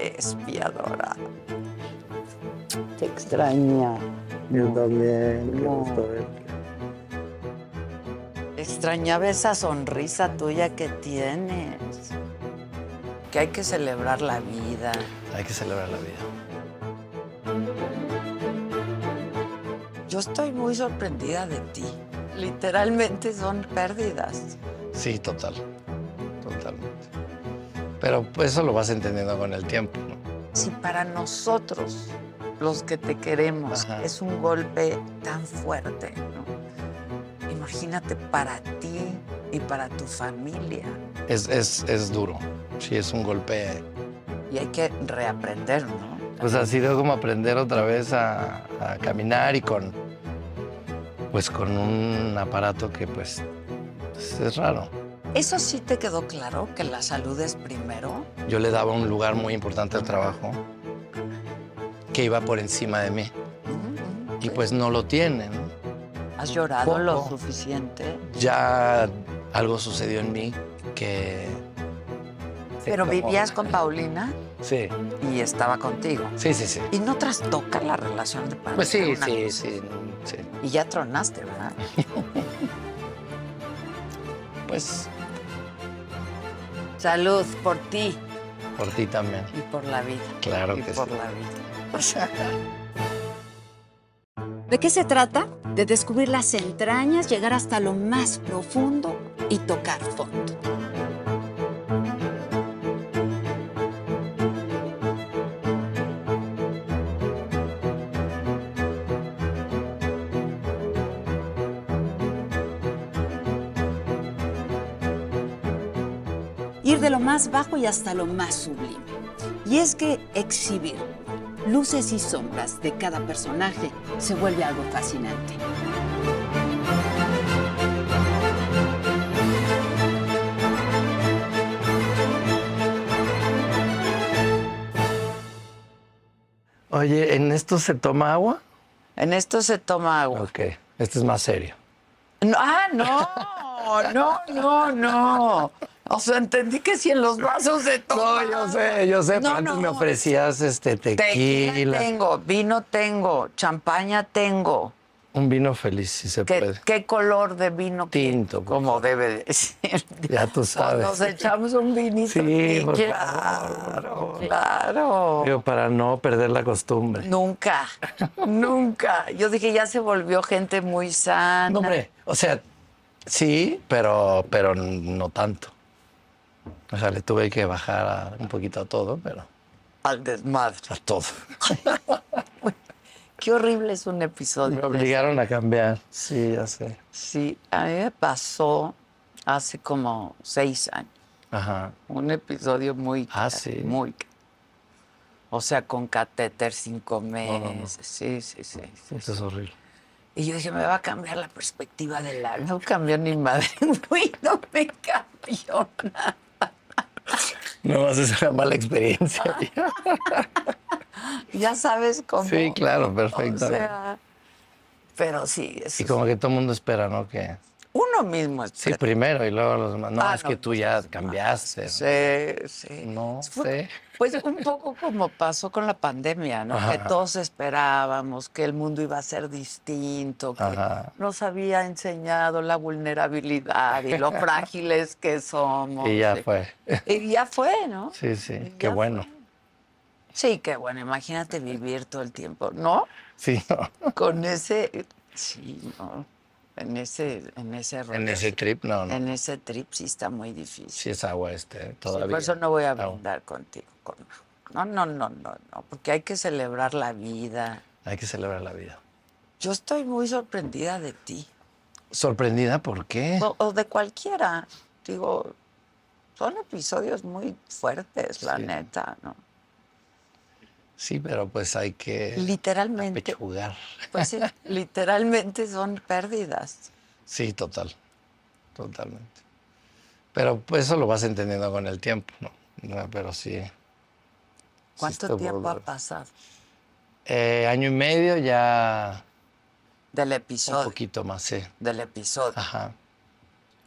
espiadora. Te extraña. Yo también, Extrañaba esa sonrisa tuya que tienes. Que hay que celebrar la vida. Hay que celebrar la vida. Yo estoy muy sorprendida de ti. Literalmente son pérdidas. Sí, total. Totalmente. Pero eso lo vas entendiendo con el tiempo, Si para nosotros, los que te queremos, es un golpe tan fuerte, ¿no? Imagínate para ti y para tu familia. Es, duro. Sí, es un golpe. Y hay que reaprender, ¿no? Pues así es como aprender otra vez a caminar y con pues con un aparato que pues, pues, es raro. ¿Eso sí te quedó claro, que la salud es primero? Yo le daba un lugar muy importante al trabajo que iba por encima de mí. Y pues no lo tiene. ¿Has llorado lo suficiente? Ya algo sucedió en mí que ¿Pero vivías con Paulina? Sí. ¿Y estaba contigo? Sí, sí, sí. ¿Y no trastoca la relación de pareja? Pues sí, sí, sí, Y ya tronaste, ¿verdad? pues... Salud por ti. Por ti también. Y por la vida. Claro y por la vida. ¿De qué se trata? De descubrir las entrañas, llegar hasta lo más profundo y tocar fondo. de lo más bajo y hasta lo más sublime. Y es que exhibir luces y sombras de cada personaje se vuelve algo fascinante. Oye, ¿en esto se toma agua? En esto se toma agua. Ok, este es más serio. ah, no, no, no, no. O sea, entendí que si en los vasos de todo. No, yo sé, yo sé, me ofrecías este tequila. tequila. tengo, vino tengo, champaña tengo. Un vino feliz, si se puede. ¿Qué color de vino? Tinto. Como debe decir. Ya tú sabes. Nos echamos un vinito. Sí, por claro, claro. Digo, para no perder la costumbre. Nunca, nunca. Yo dije, ya se volvió gente muy sana. No, hombre, o sea, sí, pero, pero no tanto. O sea, le tuve que bajar un poquito a todo, pero al desmadre. A todo. Qué horrible es un episodio. Me obligaron a cambiar, sí, ya sé. Sí, a mí me pasó hace como seis años. Ajá. Un episodio muy... Ah, sí. Muy... O sea, con catéter cinco meses. Sí, sí, sí, Eso es horrible. Y yo dije, me va a cambiar la perspectiva del la... No cambió ni madre, no me cambió nada. No vas a ser una mala experiencia. ya sabes cómo. Sí, claro, perfecto. O sea, pero sí. Eso y como que todo el mundo espera, ¿no? Que uno mismo. Espera. Sí, primero y luego los demás. No, ah, es que tú pues ya cambiaste. Sí, sí. No sé. Pues un poco como pasó con la pandemia, ¿no? Que todos esperábamos que el mundo iba a ser distinto, que nos había enseñado la vulnerabilidad y lo frágiles que somos. Y ya fue. Y ya fue, ¿no? Sí, sí, qué bueno. Sí, qué bueno, imagínate vivir todo el tiempo, ¿no? Sí. No. Con ese, sí, no. En ese, en ese En ese trip, no, no. En ese trip sí está muy difícil. Sí es agua este, todavía. por eso no voy a brindar contigo. No, no, no, no, no, porque hay que celebrar la vida. Hay que celebrar la vida. Yo estoy muy sorprendida de ti. ¿Sorprendida por qué? O, de cualquiera. Digo, son episodios muy fuertes, la neta, ¿no? Sí, pero pues hay que literalmente jugar. Pues sí, literalmente son pérdidas. Sí, total, totalmente. Pero pues eso lo vas entendiendo con el tiempo, ¿no? pero sí. ¿Cuánto tiempo ha pasado? Eh, año y medio ya. Del episodio. Un poquito más, sí. Del episodio. Ajá.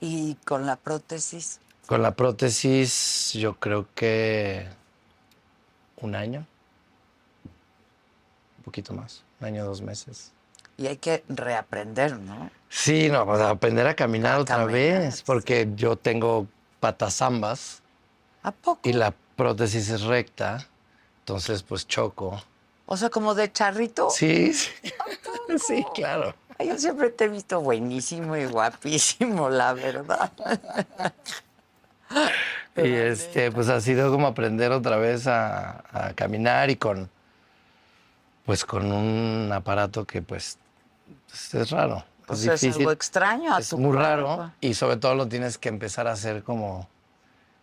¿Y con la prótesis? Con la prótesis, yo creo que un año poquito más, un año, dos meses. Y hay que reaprender, ¿no? Sí, no, pues, aprender a caminar otra vez, porque yo tengo patas ambas. ¿A poco? Y la prótesis es recta, entonces pues choco. O sea, como de charrito. Sí, sí. claro. yo siempre te he visto buenísimo y guapísimo, la verdad. y este, pues ha sido como aprender otra vez a caminar y con pues con un aparato que pues, pues es raro. Pues, es, difícil, algo extraño es muy raro y sobre todo lo tienes que empezar a hacer como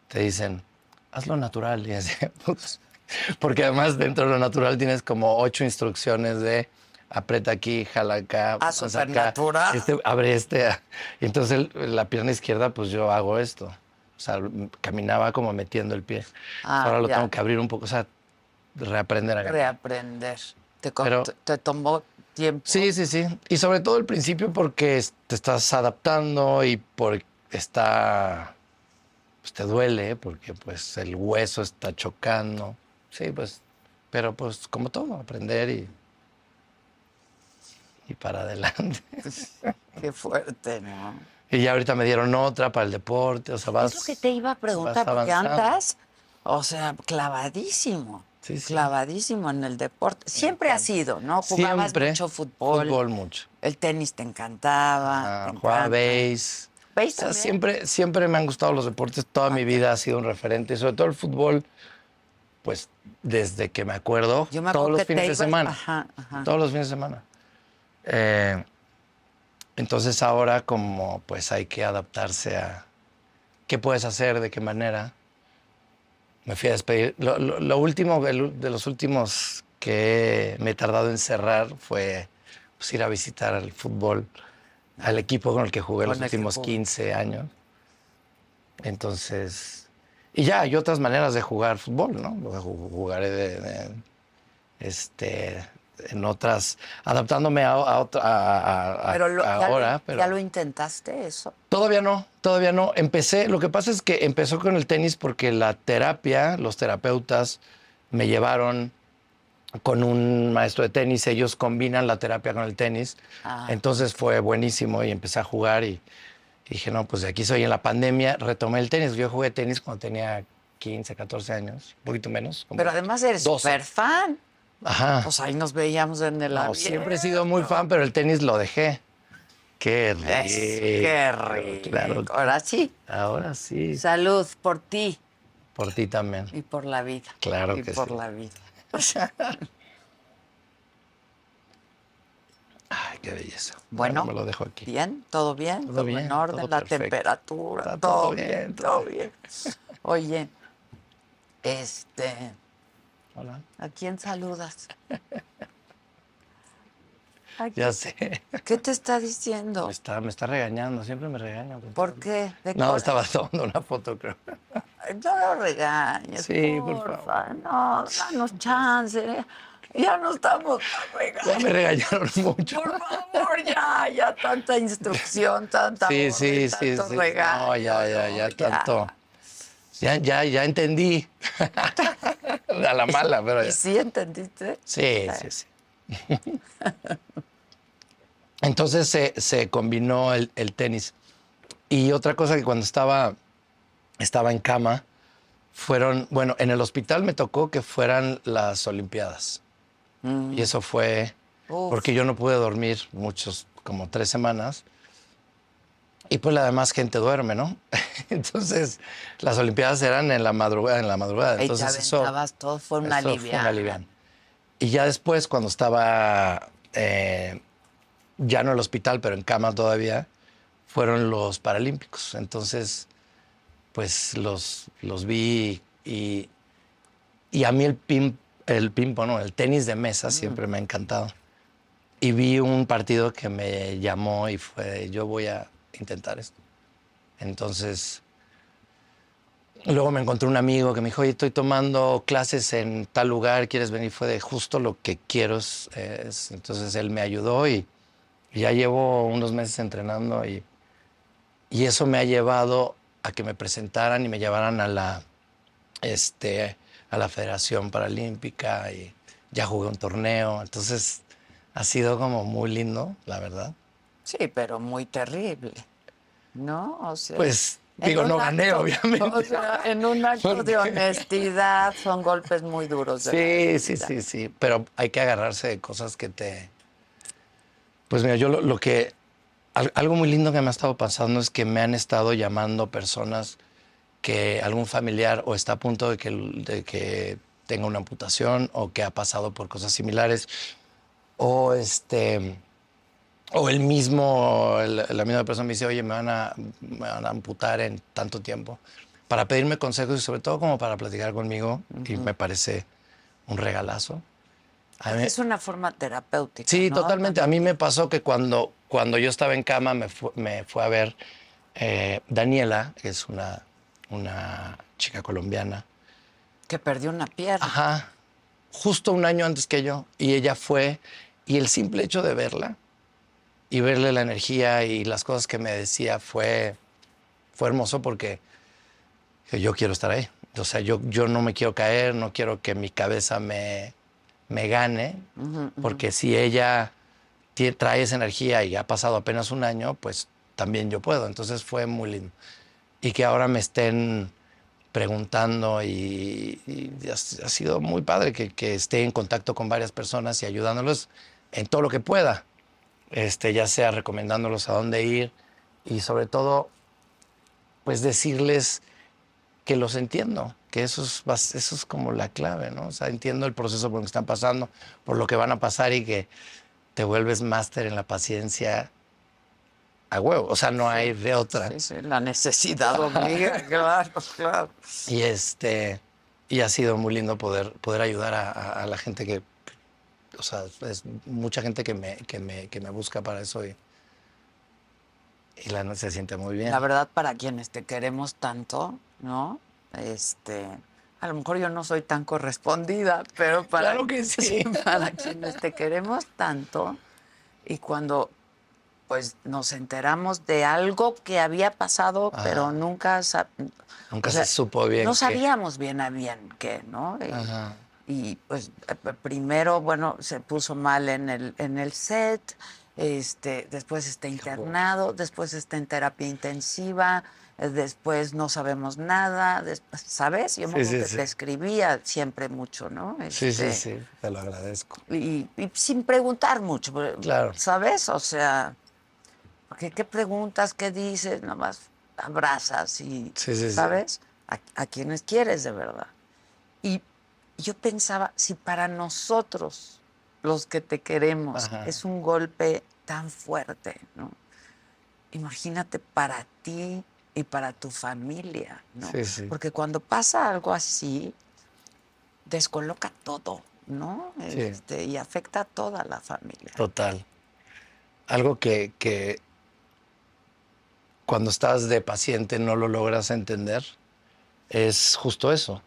te dicen, hazlo natural y pues, porque además dentro de lo natural tienes como ocho instrucciones de aprieta aquí, jala acá, ah, este, abre este. Ah. Y entonces la pierna izquierda, pues yo hago esto. O sea, caminaba como metiendo el pie. Ah, Ahora lo tengo que abrir un poco, o sea, reaprender a Reaprender. Te, tomó tiempo. Sí, sí, sí. Y sobre todo al principio porque te estás adaptando y porque está... Pues te duele ¿eh? porque pues el hueso está chocando. Sí, pues... Pero pues como todo, aprender y... Y para adelante. Qué fuerte, ¿no? Y ya ahorita me dieron otra para el deporte, o sea, vas... Es que te iba a preguntar, porque andas, o sea, clavadísimo. Clavadísimo en el deporte. Siempre ha sido, ¿no? Jugabas mucho fútbol. Fútbol mucho. El tenis te encantaba. Ah, jugaba béis. siempre, siempre me han gustado los deportes. Toda mi vida ha sido un referente. sobre todo el fútbol, pues desde que me acuerdo. todos, los fines de semana, todos los fines de semana. entonces ahora como pues hay que adaptarse a qué puedes hacer, de qué manera. Me fui a despedir. Lo, último, de los últimos que me he tardado en cerrar fue pues, ir a visitar al fútbol, al equipo con el que jugué los últimos 15 años. Entonces, y ya hay otras maneras de jugar fútbol, ¿no? Jugaré de este, en otras, adaptándome a, otra ahora. pero... ¿Ya lo intentaste eso? Todavía no, todavía no. Empecé, lo que pasa es que empezó con el tenis porque la terapia, los terapeutas me llevaron con un maestro de tenis, ellos combinan la terapia con el tenis, ah. entonces fue buenísimo y empecé a jugar y, dije, no, pues de aquí soy en la pandemia, retomé el tenis, yo jugué tenis cuando tenía 15, 14 años, un poquito menos. Pero además eres súper fan. Pues ahí nos veíamos en el no, Siempre he sido muy fan, pero el tenis lo dejé. Qué rico. Ahora sí. Ahora sí. Salud por ti. Por ti también. Y por la vida. Claro y que por la vida. Ay, qué belleza. Bueno, lo dejo Bien, todo bien, todo, bien, orden, la temperatura, todo, bien, todo bien. Oye, este, ¿A quién saludas? ya sé. ¿Qué te está diciendo? Me está, me está regañando, siempre me regaña. ¿Por qué? no, estaba tomando una foto, creo. No lo regañes, sí, por favor. No, danos chance. Ya no estamos regañando. Ya me regañaron mucho. Por favor, ya, ya tanta instrucción, tanta Sí, sí, sí, sí. No, ya, ya, ya, tanto. Ya, ya, ya entendí. A la mala, pero sí entendiste? Sí, ah. sí, sí. Entonces se, se combinó el, el, tenis. Y otra cosa que cuando estaba, estaba en cama, fueron, bueno, en el hospital me tocó que fueran las Olimpiadas. Mm. Y eso fue, porque yo no pude dormir muchos, como tres semanas, y pues la demás gente duerme, ¿no? Entonces, las Olimpiadas eran en la madrugada, en la madrugada. Entonces, eso, todo fue una alivian. Y ya después, cuando estaba eh, ya no en el hospital, pero en cama todavía, fueron los Paralímpicos. Entonces, pues los, los vi y, y a mí el pin, el el tenis de mesa mm. siempre me ha encantado. Y vi un partido que me llamó y fue, yo voy a intentar esto. Entonces, luego me encontré un amigo que me dijo, oye, estoy tomando clases en tal lugar, ¿quieres venir? Fue de justo lo que quiero. Entonces él me ayudó y, ya llevo unos meses entrenando y, y eso me ha llevado a que me presentaran y me llevaran a la, este, a la Federación Paralímpica y ya jugué un torneo. Entonces ha sido como muy lindo, la verdad. Sí, pero muy terrible, ¿no? O sea, pues digo, no gané, obviamente. O sea, en un acto de honestidad son golpes muy duros. sí, sí, sí, sí, pero hay que agarrarse de cosas que te... Pues mira, yo lo, que... Algo muy lindo que me ha estado pasando es que me han estado llamando personas que algún familiar o está a punto de que, de que tenga una amputación o que ha pasado por cosas similares o este o el mismo, la misma persona me dice, oye, me van, a, amputar en tanto tiempo, para pedirme consejos y sobre todo como para platicar conmigo, y me parece un regalazo. es una forma terapéutica. Sí, totalmente. A mí me pasó que cuando, cuando yo estaba en cama me, fue a ver eh, Daniela, que es una, una chica colombiana. Que perdió una pierna. Ajá, justo un año antes que yo. Y ella fue, y el simple hecho de verla, y verle la energía y las cosas que me decía fue, fue hermoso porque yo quiero estar ahí. O sea, yo, yo no me quiero caer, no quiero que mi cabeza me, me gane, porque si ella trae esa energía y ha pasado apenas un año, pues también yo puedo. Entonces fue muy lindo. Y que ahora me estén preguntando y, ha, sido muy padre que, que esté en contacto con varias personas y ayudándolos en todo lo que pueda. Este, ya sea recomendándolos a dónde ir y sobre todo, pues decirles que los entiendo, que eso es, eso como la clave, ¿no? O sea, entiendo el proceso por lo que están pasando, por lo que van a pasar y que te vuelves máster en la paciencia a huevo, o sea, no hay de otra. la necesidad obliga, claro, claro. Y, este, y ha sido muy lindo poder, poder ayudar a la gente que o sea, es mucha gente que me, que me, busca para eso y, y la se siente muy bien. La verdad, para quienes te queremos tanto, ¿no? Este, a lo mejor yo no soy tan correspondida, pero para, claro que sí. para quienes te queremos tanto y cuando pues nos enteramos de algo que había pasado, pero nunca nunca se supo bien. No sabíamos bien a bien qué, ¿no? y pues eh, primero, bueno, se puso mal en el, en el set, este, después está internado, después está en terapia intensiva, eh, después no sabemos nada, ¿sabes? Yo me te escribía siempre mucho, ¿no? sí, sí, este, sí, te lo agradezco. Y, sin preguntar mucho, claro. ¿sabes? O sea, qué preguntas, qué dices, nomás abrazas y, ¿sabes? A, a quienes quieres de verdad. Y yo pensaba, si para nosotros, los que te queremos, es un golpe tan fuerte, Imagínate para ti y para tu familia, Porque cuando pasa algo así, descoloca todo, ¿no? Este, y afecta a toda la familia. Total. Algo que cuando estás de paciente no lo logras entender es justo eso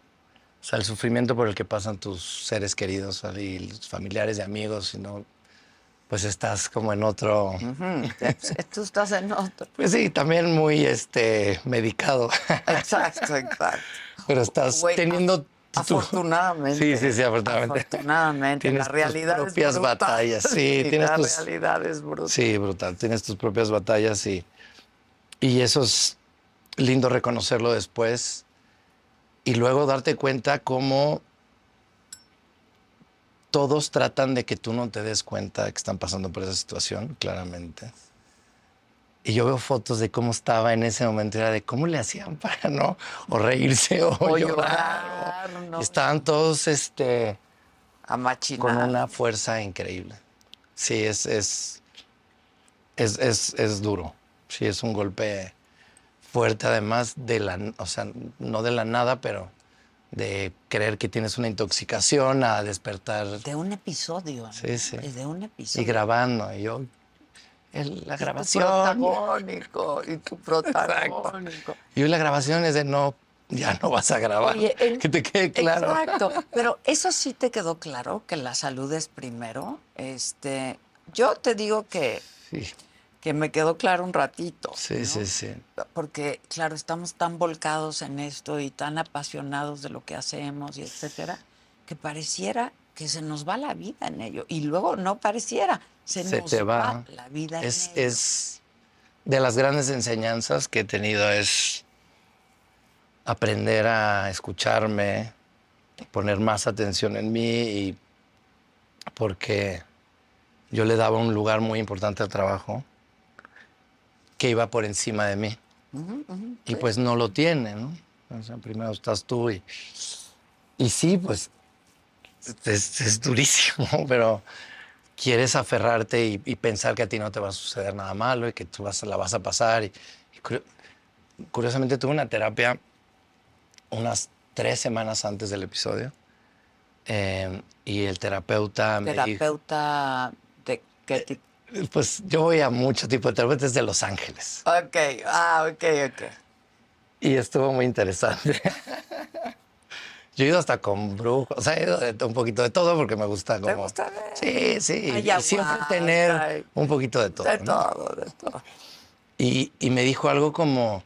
o sea, el sufrimiento por el que pasan tus seres queridos y los familiares y amigos, sino pues estás como en otro. Tú estás en otro. Pues sí, también muy este medicado. Exacto, exacto. Pero estás teniendo afortunadamente. Sí, sí, sí, afortunadamente. Afortunadamente, tienes la realidad tus propias batallas, sí, tienes la tus, realidad es brutal. Sí, brutal, tienes tus propias batallas y y eso es lindo reconocerlo después y luego darte cuenta cómo todos tratan de que tú no te des cuenta que están pasando por esa situación, claramente. Y yo veo fotos de cómo estaba en ese momento, era de cómo le hacían para no, o reírse o, llorar. Estaban todos este, con una fuerza increíble. Sí, es, es, es, es, es duro. Sí, es un golpe fuerte, además de la, o sea, no de la nada, pero de creer que tienes una intoxicación a despertar. De un episodio. Sí, sí. de un episodio. Y grabando, y yo. la grabación. Tu protagónico, y tu protagónico. Y Y la grabación es de no, ya no vas a grabar. que te quede claro. Exacto. Pero eso sí te quedó claro, que la salud es primero. Este, yo te digo que. Sí que me quedó claro un ratito. Sí, sí, sí. Porque, claro, estamos tan volcados en esto y tan apasionados de lo que hacemos y etcétera, que pareciera que se nos va la vida en ello. Y luego no pareciera, se, nos te va. la vida es, Es de las grandes enseñanzas que he tenido es aprender a escucharme, poner más atención en mí y porque yo le daba un lugar muy importante al trabajo que iba por encima de mí. y pues no lo tiene, ¿no? O sea, primero estás tú y... Y sí, pues es, durísimo, pero quieres aferrarte y, pensar que a ti no te va a suceder nada malo y que tú vas, la vas a pasar. Y, curiosamente tuve una terapia unas tres semanas antes del episodio eh, y el terapeuta... ¿Terapeuta me dijo, de qué eh, pues yo voy a mucho tipo de vez desde Los Ángeles. Ok, ah, ok, ok. Y estuvo muy interesante. Yo he ido hasta con brujos, o sea, he ido un poquito de todo porque me gusta como... ¿Te gusta Sí, sí. y siempre tener un poquito de todo. De todo, de todo. Y, y, me dijo algo como,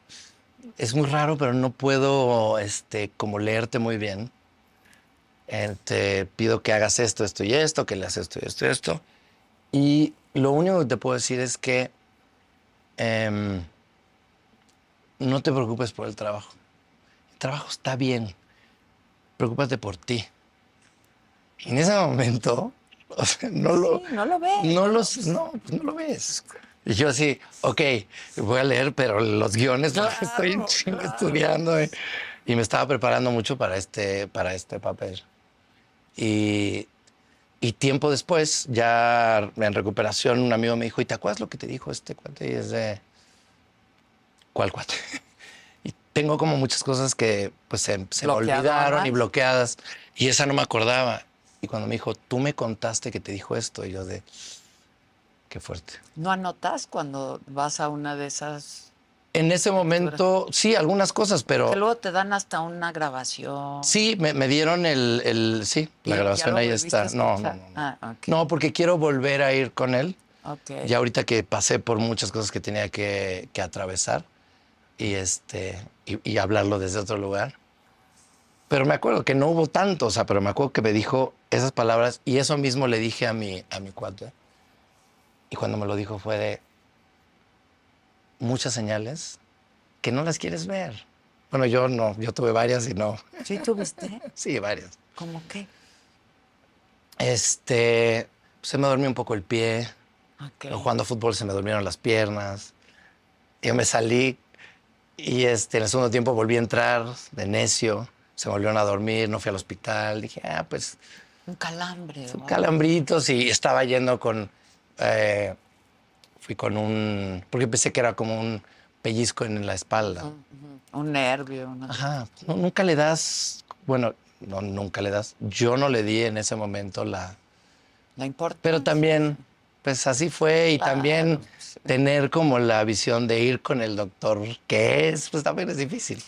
es muy raro, pero no puedo este, como leerte muy bien. Eh, te pido que hagas esto, esto y esto, que le haces esto y esto y esto. Y lo único que te puedo decir es que em, no te preocupes por el trabajo. El trabajo está bien. Preocúpate por ti. en ese momento, no lo. no lo ves. Pues no, lo ves. Y yo así, ok, voy a leer, pero los guiones los estoy estudiando. Eh. Y me estaba preparando mucho para este, para este papel. Y, y tiempo después, ya en recuperación, un amigo me dijo, ¿y te acuerdas lo que te dijo este cuate? Y es de, ¿cuál cuate? y tengo como muchas cosas que pues se, me olvidaron y bloqueadas. Y esa no me acordaba. Y cuando me dijo, tú me contaste que te dijo esto, y yo de, qué fuerte. ¿No anotas cuando vas a una de esas en ese momento, sí, algunas cosas, pero. Que luego te dan hasta una grabación. Sí, me, dieron el, Sí, la grabación ahí está. No, no, no. Ah, no, porque quiero volver a ir con él. Okay. Ya ahorita que pasé por muchas cosas que tenía que, atravesar y, este, y, hablarlo desde otro lugar. Pero me acuerdo que no hubo tanto, o sea, pero me acuerdo que me dijo esas palabras y eso mismo le dije a mi, a mi cuate. Y cuando me lo dijo fue de, muchas señales que no las quieres ver. Bueno, yo no, yo tuve varias y no. ¿Sí tuviste? sí, varias. ¿Cómo qué? Este, se me dormí un poco el pie. Okay. Jugando fútbol se me durmieron las piernas. Yo me salí y este, en el segundo tiempo volví a entrar de necio. Se volvieron a dormir, no fui al hospital. Dije, ah, pues... Un calambre. Un Calambritos y estaba yendo con... Eh, fui con un... Porque pensé que era como un pellizco en la espalda. Un nervio. Ajá. nunca le das... Bueno, no, nunca le das. Yo no le di en ese momento la... La importa Pero también, pues así fue. Y también tener como la visión de ir con el doctor, que es, pues también es difícil.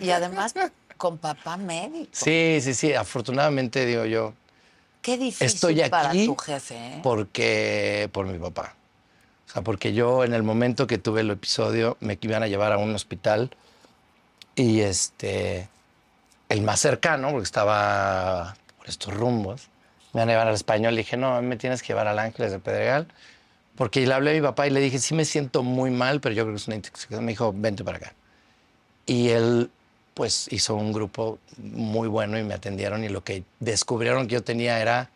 y además... con papá médico. Sí, sí, sí. Afortunadamente, digo yo. Qué difícil estoy para tu jefe. ¿eh? Porque por mi papá porque yo en el momento que tuve el episodio me iban a llevar a un hospital y este, el más cercano, porque estaba por estos rumbos, me iban a llevar al español. Le dije, no, me tienes que llevar al Ángeles de Pedregal. Porque le hablé a mi papá y le dije, sí me siento muy mal, pero yo creo que es una intoxicación. Me dijo, vente para acá. Y él, pues, hizo un grupo muy bueno y me atendieron y lo que descubrieron que yo tenía era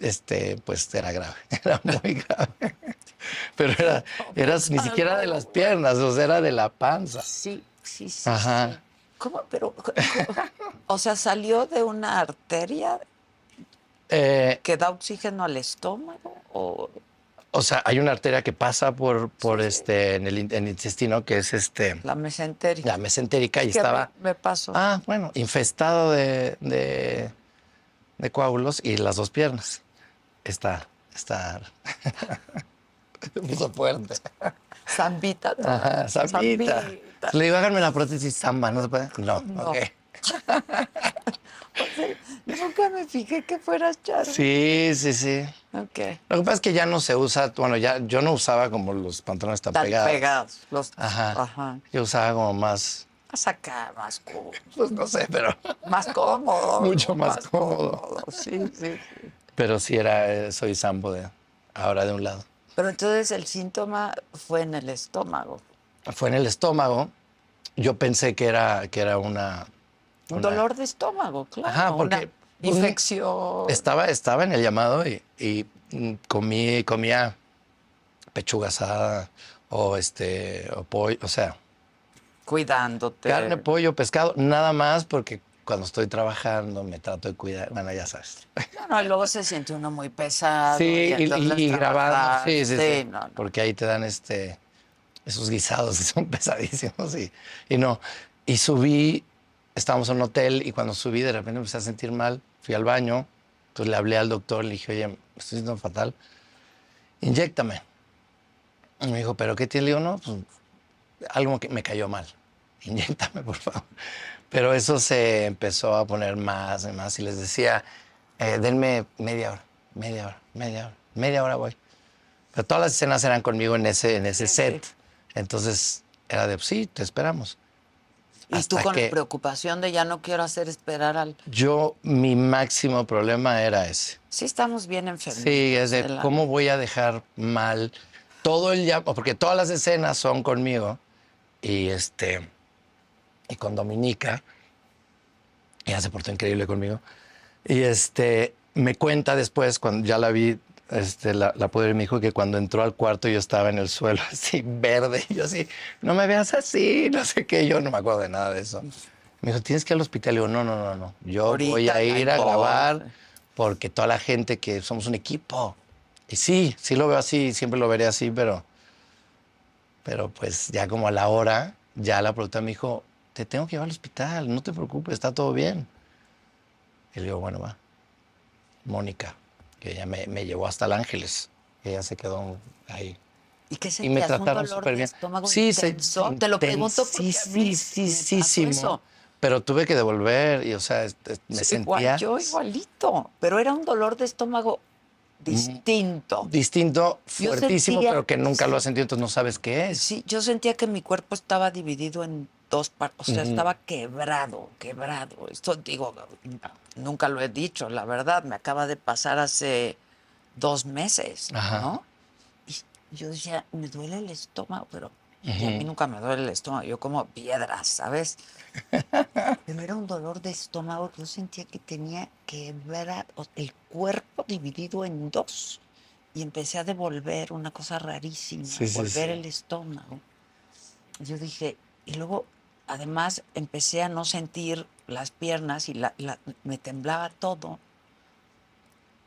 este, pues era grave, era muy grave. Pero era, eras ni siquiera de las piernas, o sea, era de la panza. Sí, sí, sí. ¿Cómo? Pero, o sea, salió de una arteria eh, que da oxígeno al estómago o... O sea, hay una arteria que pasa por, por este, en el, intestino que es este. La mesentérica. La mesentérica y estaba. Me, pasó. Ah, bueno, infestado de, de coágulos y las dos piernas está, está, puso fuerte. Zambita. Ajá, zambita. zambita. Le digo, háganme la prótesis zamba, ¿no se puede? No, ok. Pues, nunca me fijé que fueras charro. Sí, sí, sí. Ok. Lo que pasa es que ya no se usa, bueno, ya yo no usaba como los pantalones tan, pegados. pegados. Los, ajá. Yo usaba como más... Más acá, más cómodo. Pues no sé, pero... Más cómodo. Mucho más, cómodo. cómodo. Sí, sí, sí. Pero sí era, eh, soy sambo de, ahora de un lado. Pero entonces el síntoma fue en el estómago. Fue en el estómago. Yo pensé que era, que era una, Un dolor de estómago, claro. Ajá, porque pues, una infección. Estaba, estaba en el llamado y, comí, comía pechuga asada o este o pollo, o sea, cuidándote. Carne, pollo, pescado, nada más porque cuando estoy trabajando me trato de cuidar. Bueno, ya sabes. No, no, luego se siente uno muy pesado. Sí, y, grabado. Sí, sí, sí. Porque ahí te dan este, esos guisados que son pesadísimos y, y no. Y subí, estábamos en un hotel y cuando subí de repente empecé a sentir mal. Fui al baño, entonces pues, le hablé al doctor, le dije, oye, me estoy sintiendo fatal. Inyéctame. Y me dijo, ¿pero qué tiene? Le digo, no, pues, algo que me cayó mal. Inyéctame, por favor. Pero eso se empezó a poner más y más. Y les decía, eh, denme media hora, media hora, media hora, media hora voy. Pero todas las escenas eran conmigo en ese, en ese set. Entonces era de, sí, te esperamos. Y tú con la preocupación de ya no quiero hacer esperar al... Yo, mi máximo problema era ese. Sí, estamos bien enfermos. Sí, es de, cómo voy a dejar mal todo el... Porque todas las escenas son conmigo y este y con Dominica. Ella se portó increíble conmigo. Y este, me cuenta después, cuando ya la vi, este, la, la me dijo que cuando entró al cuarto yo estaba en el suelo así verde. Y yo así, no me veas así, no sé qué. Yo no me acuerdo de nada de eso. Me dijo, tienes que ir al hospital. yo digo, no, no, no, no. Yo voy a ir a grabar porque toda la gente que somos un equipo. Y sí, sí lo veo así, siempre lo veré así, pero, pero pues ya como a la hora, ya la productora me dijo, te tengo que llevar al hospital, no te preocupes, está todo bien. Y le digo, bueno, va. Mónica, que ella me, me llevó hasta el Ángeles, ella se quedó ahí. ¿Y qué se y me trataron súper bien. Sí, intenso? se, te lo pregunto porque sí, sí, sí, sí, Pero tuve que devolver y, o sea, me sentía... yo igualito, pero era un dolor de estómago distinto. Distinto, fuertísimo, pero que nunca lo has sentido, entonces no sabes qué es. Sí, yo sentía que mi cuerpo estaba dividido en dos partes, o sea, estaba quebrado, quebrado. Esto digo, nunca lo he dicho, la verdad, me acaba de pasar hace dos meses, ¿no? Y yo decía, me duele el estómago, pero a mí nunca me duele el estómago, yo como piedras, ¿sabes? pero era un dolor de estómago que yo sentía que tenía quebrado, el cuerpo dividido en dos. Y empecé a devolver una cosa rarísima, devolver el estómago. Yo dije, y luego además empecé a no sentir las piernas y me temblaba todo.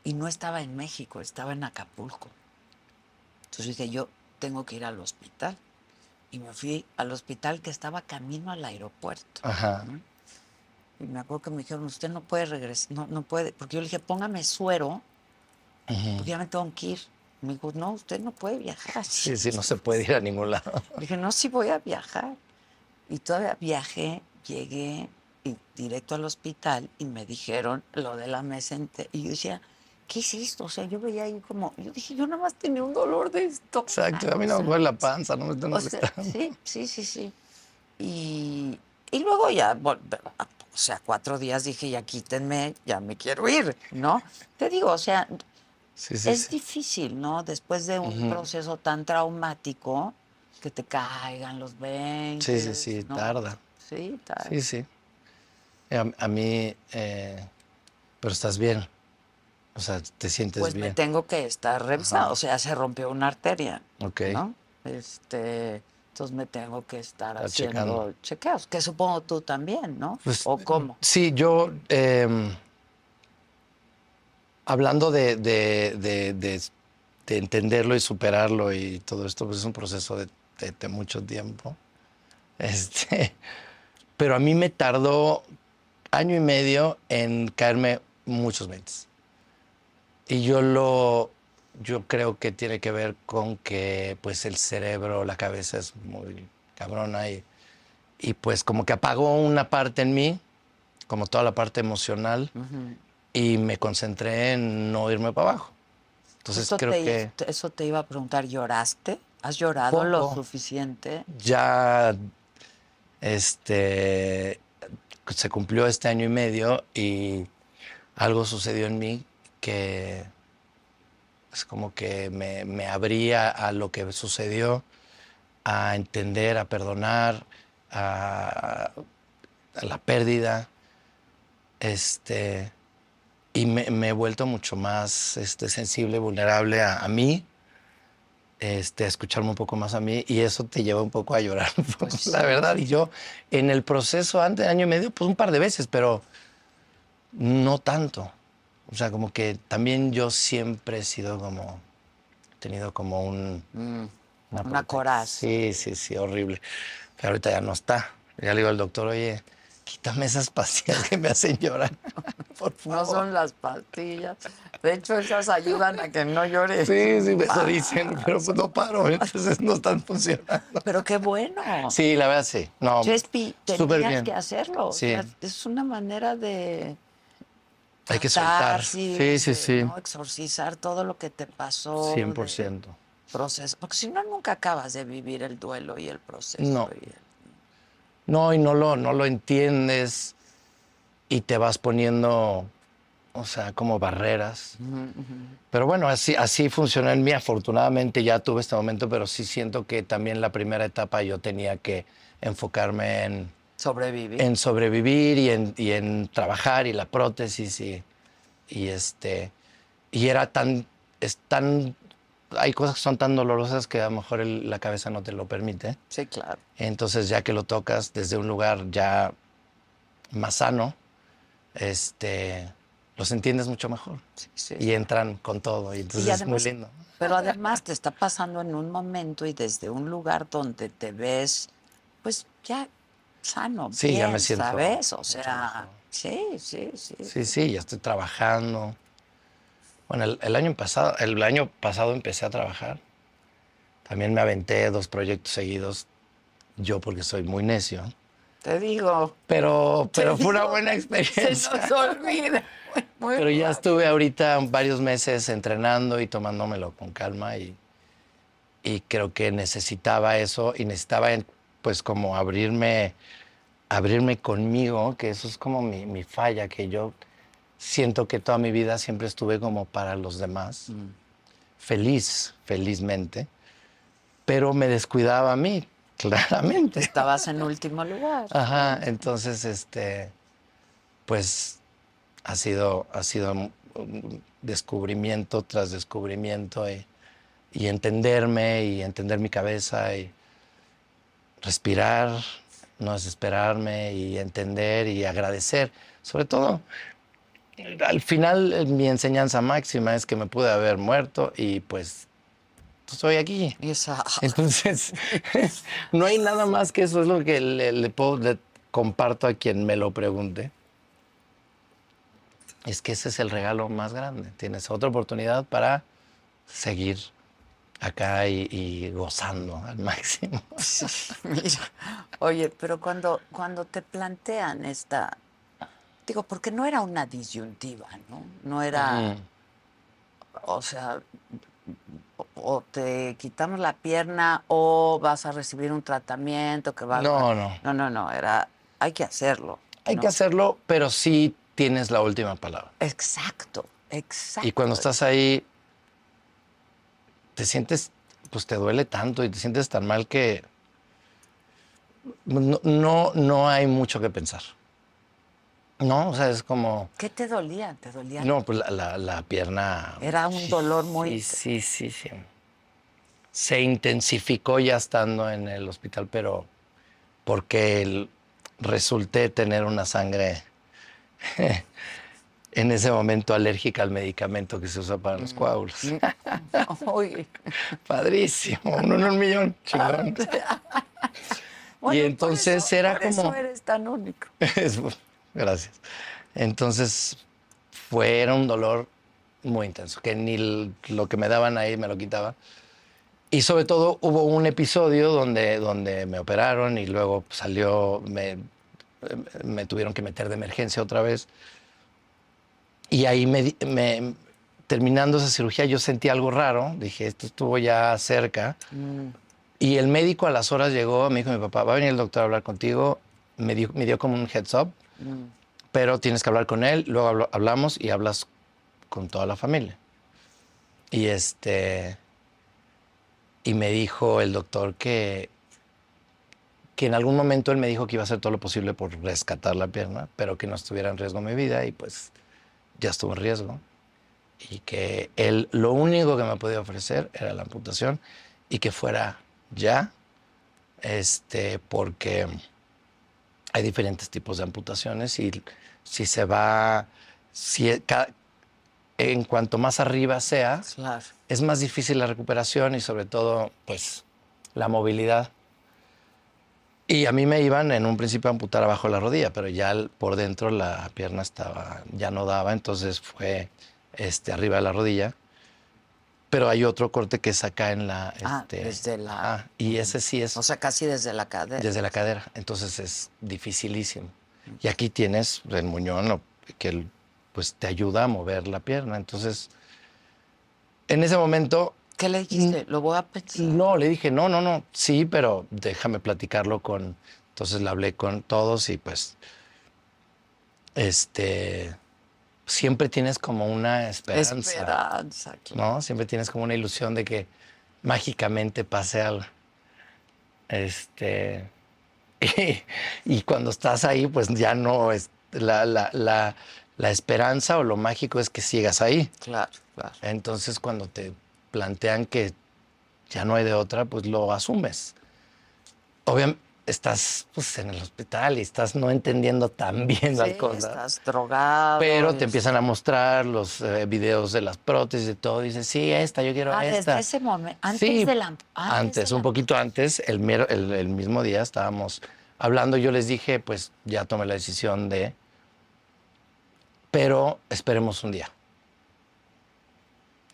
Y no estaba en México, estaba en Acapulco. Entonces dije, yo tengo que ir al hospital. Y me fui al hospital que estaba camino al aeropuerto. Ajá. ¿Mm? Y me acuerdo que me dijeron, usted no puede regresar, no, no puede, porque yo le dije, póngame suero, porque ya me tengo que ir. Me dijo, no, usted no puede viajar. Sí, sí, no se puede ir a ningún lado. Le dije, no, sí voy a viajar. Y todavía viajé, llegué y directo al hospital y me dijeron lo de la mesente. Y yo decía, ¿qué es esto? O sea, yo veía ahí como, yo dije, yo nada más tenía un dolor de esto. Exacto, a mí no me duele la panza, no me tengo sí, sí, sí, sí. Y, y luego ya, bueno, o sea, cuatro días dije, ya quítenme, ya me quiero ir, ¿no? Te digo, o sea, es difícil, ¿no? Después de un proceso tan traumático, que te caigan los 20. Sí, sí, sí, tarda. Sí, tarda. Sí, sí. A, mí, eh, pero estás bien. O sea, te sientes bien. Pues me tengo que estar revisado. O sea, se rompió una arteria. Ok. Este, entonces me tengo que estar haciendo chequeos, que supongo tú también, ¿no? Pues, ¿O cómo? Mm, sí, yo. Em, hablando de, de, de, de, entenderlo y superarlo y todo esto, pues es un proceso de este, mucho tiempo. Este, pero a mí me tardó año y medio en caerme muchos veces Y yo lo yo creo que tiene que ver con que pues el cerebro, la cabeza es muy cabrona y, y pues como que apagó una parte en mí, como toda la parte emocional, y me concentré en no irme para abajo. Entonces creo que... Eso te iba a preguntar, ¿lloraste? ¿Has llorado lo suficiente? Ya, este, se cumplió este año y medio y algo sucedió en mí que es como que me, abría a lo que sucedió, a entender, a perdonar, a, la pérdida. Este, y me, he vuelto mucho más este, sensible, vulnerable a mí este, escucharme un poco más a mí y eso te lleva un poco a llorar, pues la verdad. Y yo en el proceso antes, año y medio, pues un par de veces, pero no tanto. O sea, como que también yo siempre he sido como, tenido como un... Mm, una, coraza. Sí, sí, sí, horrible. Pero ahorita ya no está. Ya le digo al doctor, oye, quítame esas pastillas que me hacen llorar, No son las pastillas. De hecho, esas ayudan a que no llores. Sí, sí, me dicen, pero pues no paro, entonces no están funcionando. Pero qué bueno. Sí, la verdad sí. No, Chespi, tenías que hacerlo. Sí. Es una manera de... Hay que soltar. Sí, sí, sí. Exorcizar todo lo que te pasó. 100%. proceso. Porque si no, nunca acabas de vivir el duelo y el proceso. No. No, y no lo, no lo entiendes y te vas poniendo, o sea, como barreras. Pero bueno, así, así funcionó en mí. Afortunadamente ya tuve este momento, pero sí siento que también la primera etapa yo tenía que enfocarme en... Sobrevivir. En sobrevivir y en, trabajar y la prótesis y, este... Y era tan, tan hay cosas que son tan dolorosas que a lo mejor la cabeza no te lo permite. Sí, claro. Entonces, ya que lo tocas desde un lugar ya más sano, este, los entiendes mucho mejor. Sí, sí. Y entran con todo. Y es muy lindo. Pero además te está pasando en un momento y desde un lugar donde te ves, pues ya sano. Sí, ya me siento. ¿Sabes? O sea, sí, sí, sí. Sí, sí, ya estoy trabajando. Bueno, el, año pasado, el año pasado empecé a trabajar. También me aventé dos proyectos seguidos, yo porque soy muy necio. Te digo. Pero, pero fue una buena experiencia. Se nos olvida. pero ya estuve ahorita varios meses entrenando y tomándomelo con calma y, y creo que necesitaba eso y necesitaba pues como abrirme, abrirme conmigo, que eso es como mi, mi falla, que yo siento que toda mi vida siempre estuve como para los demás, mm. feliz, felizmente, pero me descuidaba a mí, claramente. Estabas en último lugar. Ajá, entonces, este, pues ha sido, ha sido descubrimiento tras descubrimiento y entenderme y entender mi cabeza y respirar, no desesperarme y entender y agradecer, sobre todo al final eh, mi enseñanza máxima es que me pude haber muerto y pues estoy aquí. Entonces, no hay nada más que eso, es lo que le, puedo, comparto a quien me lo pregunte. Es que ese es el regalo más grande. Tienes otra oportunidad para seguir acá y, gozando al máximo. oye, pero cuando, cuando te plantean esta digo, porque no era una disyuntiva, ¿no? No era, o sea, o te quitamos la pierna o vas a recibir un tratamiento que va no, a... No, no. No, no, era, hay que hacerlo. Hay que hacerlo, pero sí tienes la última palabra. Exacto, exacto. Y cuando estás ahí, te sientes, pues te duele tanto y te sientes tan mal que no, no hay mucho que pensar. No, o sea, es como... ¿Qué te dolía? ¿Te dolía? No, pues la, pierna... Era un dolor muy... Sí, sí, sí, Se intensificó ya estando en el hospital, pero porque resulté tener una sangre en ese momento alérgica al medicamento que se usa para los mm. coágulos. Mm. ¡Uy! Padrísimo, uno en un millón, y entonces era como... Eso eres tan único. Gracias. Entonces, fue, un dolor muy intenso, que ni lo que me daban ahí me lo quitaba. Y sobre todo hubo un episodio donde, donde me operaron y luego salió, me, me tuvieron que meter de emergencia otra vez. Y ahí me, terminando esa cirugía yo sentí algo raro, dije, esto estuvo ya cerca. Mm. Y el médico a las horas llegó, me dijo mi papá, va a venir el doctor a hablar contigo, me dio, me dio como un heads up Mm. Pero tienes que hablar con él, luego hablamos y hablas con toda la familia. Y este. Y me dijo el doctor que. que en algún momento él me dijo que iba a hacer todo lo posible por rescatar la pierna, pero que no estuviera en riesgo mi vida y pues ya estuvo en riesgo. Y que él lo único que me podía ofrecer era la amputación y que fuera ya, este, porque hay diferentes tipos de amputaciones y si se va, si e, en cuanto más arriba sea, es más difícil la recuperación y sobre todo, pues, la movilidad. Y a mí me iban en un principio a amputar abajo de la rodilla, pero ya por dentro la pierna estaba, ya no daba, entonces fue este, arriba de la rodilla pero hay otro corte que es acá en la... Ah, este, desde la... Ah, y ese sí es... O sea, casi desde la cadera. Desde la cadera, entonces es dificilísimo. Mm. Y aquí tienes el muñón que pues, te ayuda a mover la pierna, entonces... En ese momento... ¿Qué le dijiste? Mm, ¿Lo voy a pedir No, le dije, no, no, no, sí, pero déjame platicarlo con... Entonces le hablé con todos y pues... Este siempre tienes como una esperanza. ¿No? Siempre tienes como una ilusión de que mágicamente pase algo. Este. Y, cuando estás ahí, pues ya no es la, la, esperanza o lo mágico es que sigas ahí. Claro, claro. Entonces, cuando te plantean que ya no hay de otra, pues lo asumes. Obviamente, estás pues, en el hospital y estás no entendiendo tan bien las cosas. Estás drogado. Pero te empiezan a mostrar los eh, videos de las prótesis y todo. Dicen, dices, sí, esta, yo quiero ah, esta. Desde ese momento, antes de la. Antes, un poquito antes, el, el, mismo día estábamos hablando. Yo les dije, pues ya tomé la decisión de. Pero esperemos un día.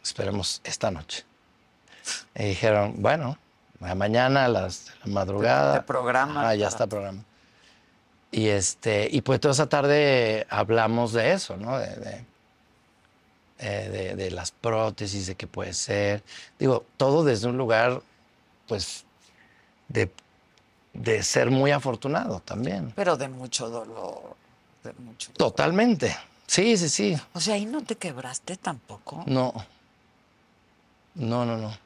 Esperemos esta noche. Y dijeron, bueno, mañana, a las la madrugada. Te, programa. Ah, ya está programa. Y, este, y pues toda esa tarde hablamos de eso, ¿no? Eh, de, las prótesis, de qué puede ser. Digo, todo desde un lugar, pues, de, ser muy afortunado también. Pero de mucho dolor. De mucho dolor. Totalmente. Sí, sí, sí. O sea, ahí no te quebraste tampoco. No. No, no, no.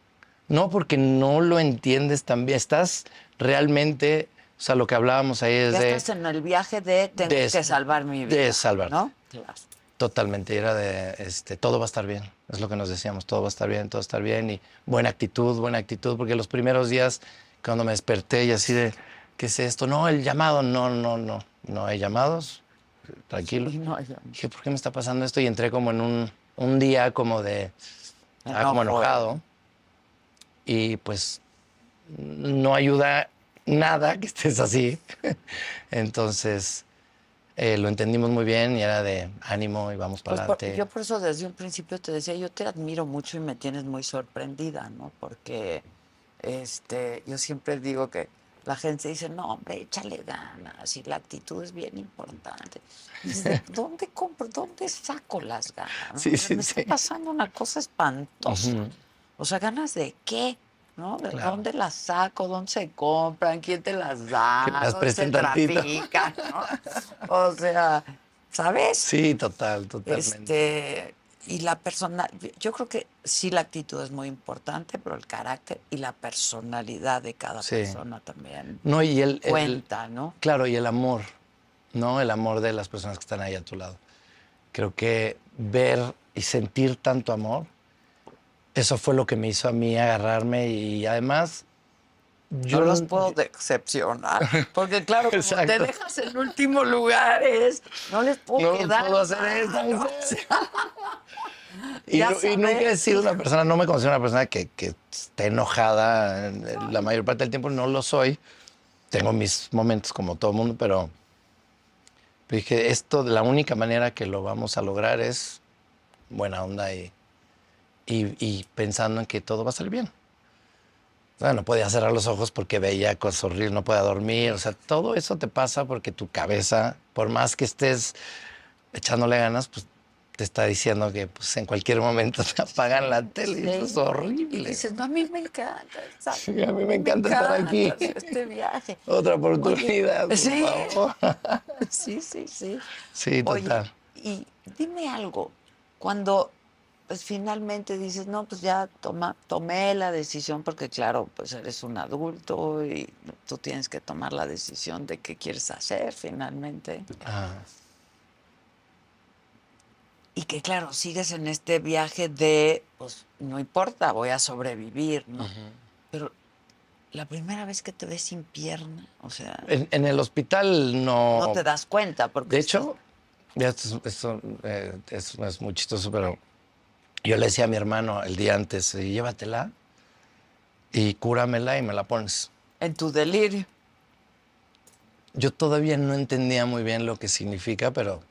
No, porque no lo entiendes tan bien. Estás realmente, o sea, lo que hablábamos ahí es ya de. Estás en el viaje de tengo que salvar mi vida. De salvar. ¿No? Totalmente, era de este, todo va a estar bien, es lo que nos decíamos, todo va a estar bien, todo va a estar bien y buena actitud, buena actitud, porque los primeros días cuando me desperté y así de, ¿qué es esto? No, el llamado, no, no, no, no hay llamados, tranquilo. no hay Dije, ¿por qué me está pasando esto? Y entré como en un, día como de, ah, como enojado y pues no ayuda nada que estés así. Entonces, eh, lo entendimos muy bien y era de ánimo y vamos pues, para adelante. yo por eso desde un principio te decía, yo te admiro mucho y me tienes muy sorprendida, ¿no? Porque este, yo siempre digo que la gente dice, no, hombre, échale ganas y la actitud es bien importante. ¿dónde compro, dónde saco las ganas? me está pasando una cosa espantosa. O sea, ¿ganas de qué? ¿No? ¿De dónde las saco? ¿Dónde se compran? ¿Quién te las da? Las ¿Dónde se trafican? O sea, ¿sabes? Sí, total, totalmente. Este, y la persona, yo creo que sí la actitud es muy importante, pero el carácter y la personalidad de cada persona también no, y el, cuenta, ¿no? Claro, y el amor, ¿no? El amor de las personas que están ahí a tu lado. Creo que ver y sentir tanto amor eso fue lo que me hizo a mí agarrarme y además yo los puedo decepcionar, porque claro, te dejas en último lugar, no les puedo no quedar. puedo hacer y, no, nunca he sido una persona, no me considero una persona que, esté enojada eh, la mayor parte del tiempo, no lo soy. Tengo mis momentos como todo el mundo, pero dije, esto, la única manera que lo vamos a lograr es buena onda y y, pensando en que todo va a salir bien. Bueno, no podía cerrar los ojos porque veía cosas horribles, no podía dormir. O sea, todo eso te pasa porque tu cabeza, por más que estés echándole ganas, pues te está diciendo que pues, en cualquier momento te apagan la tele. eso es horrible. Y dices, no, a mí me encanta. Sí, a mí me encanta, estar aquí. Este viaje. Otra oportunidad, sí. sí, sí, sí. Sí, total. y dime algo. Cuando pues finalmente dices, no, pues ya toma, tomé la decisión porque claro, pues eres un adulto y tú tienes que tomar la decisión de qué quieres hacer finalmente. Y que claro, sigues en este viaje de, pues no importa, voy a sobrevivir, ¿no? Pero la primera vez que te ves sin pierna, o sea... En, el hospital no... No te das cuenta porque... De hecho, esto, esto, es, eh, es muy chistoso, pero yo le decía a mi hermano el día antes, eh, llévatela y cúramela y me la pones. En tu delirio. Yo todavía no entendía muy bien lo que significa, pero,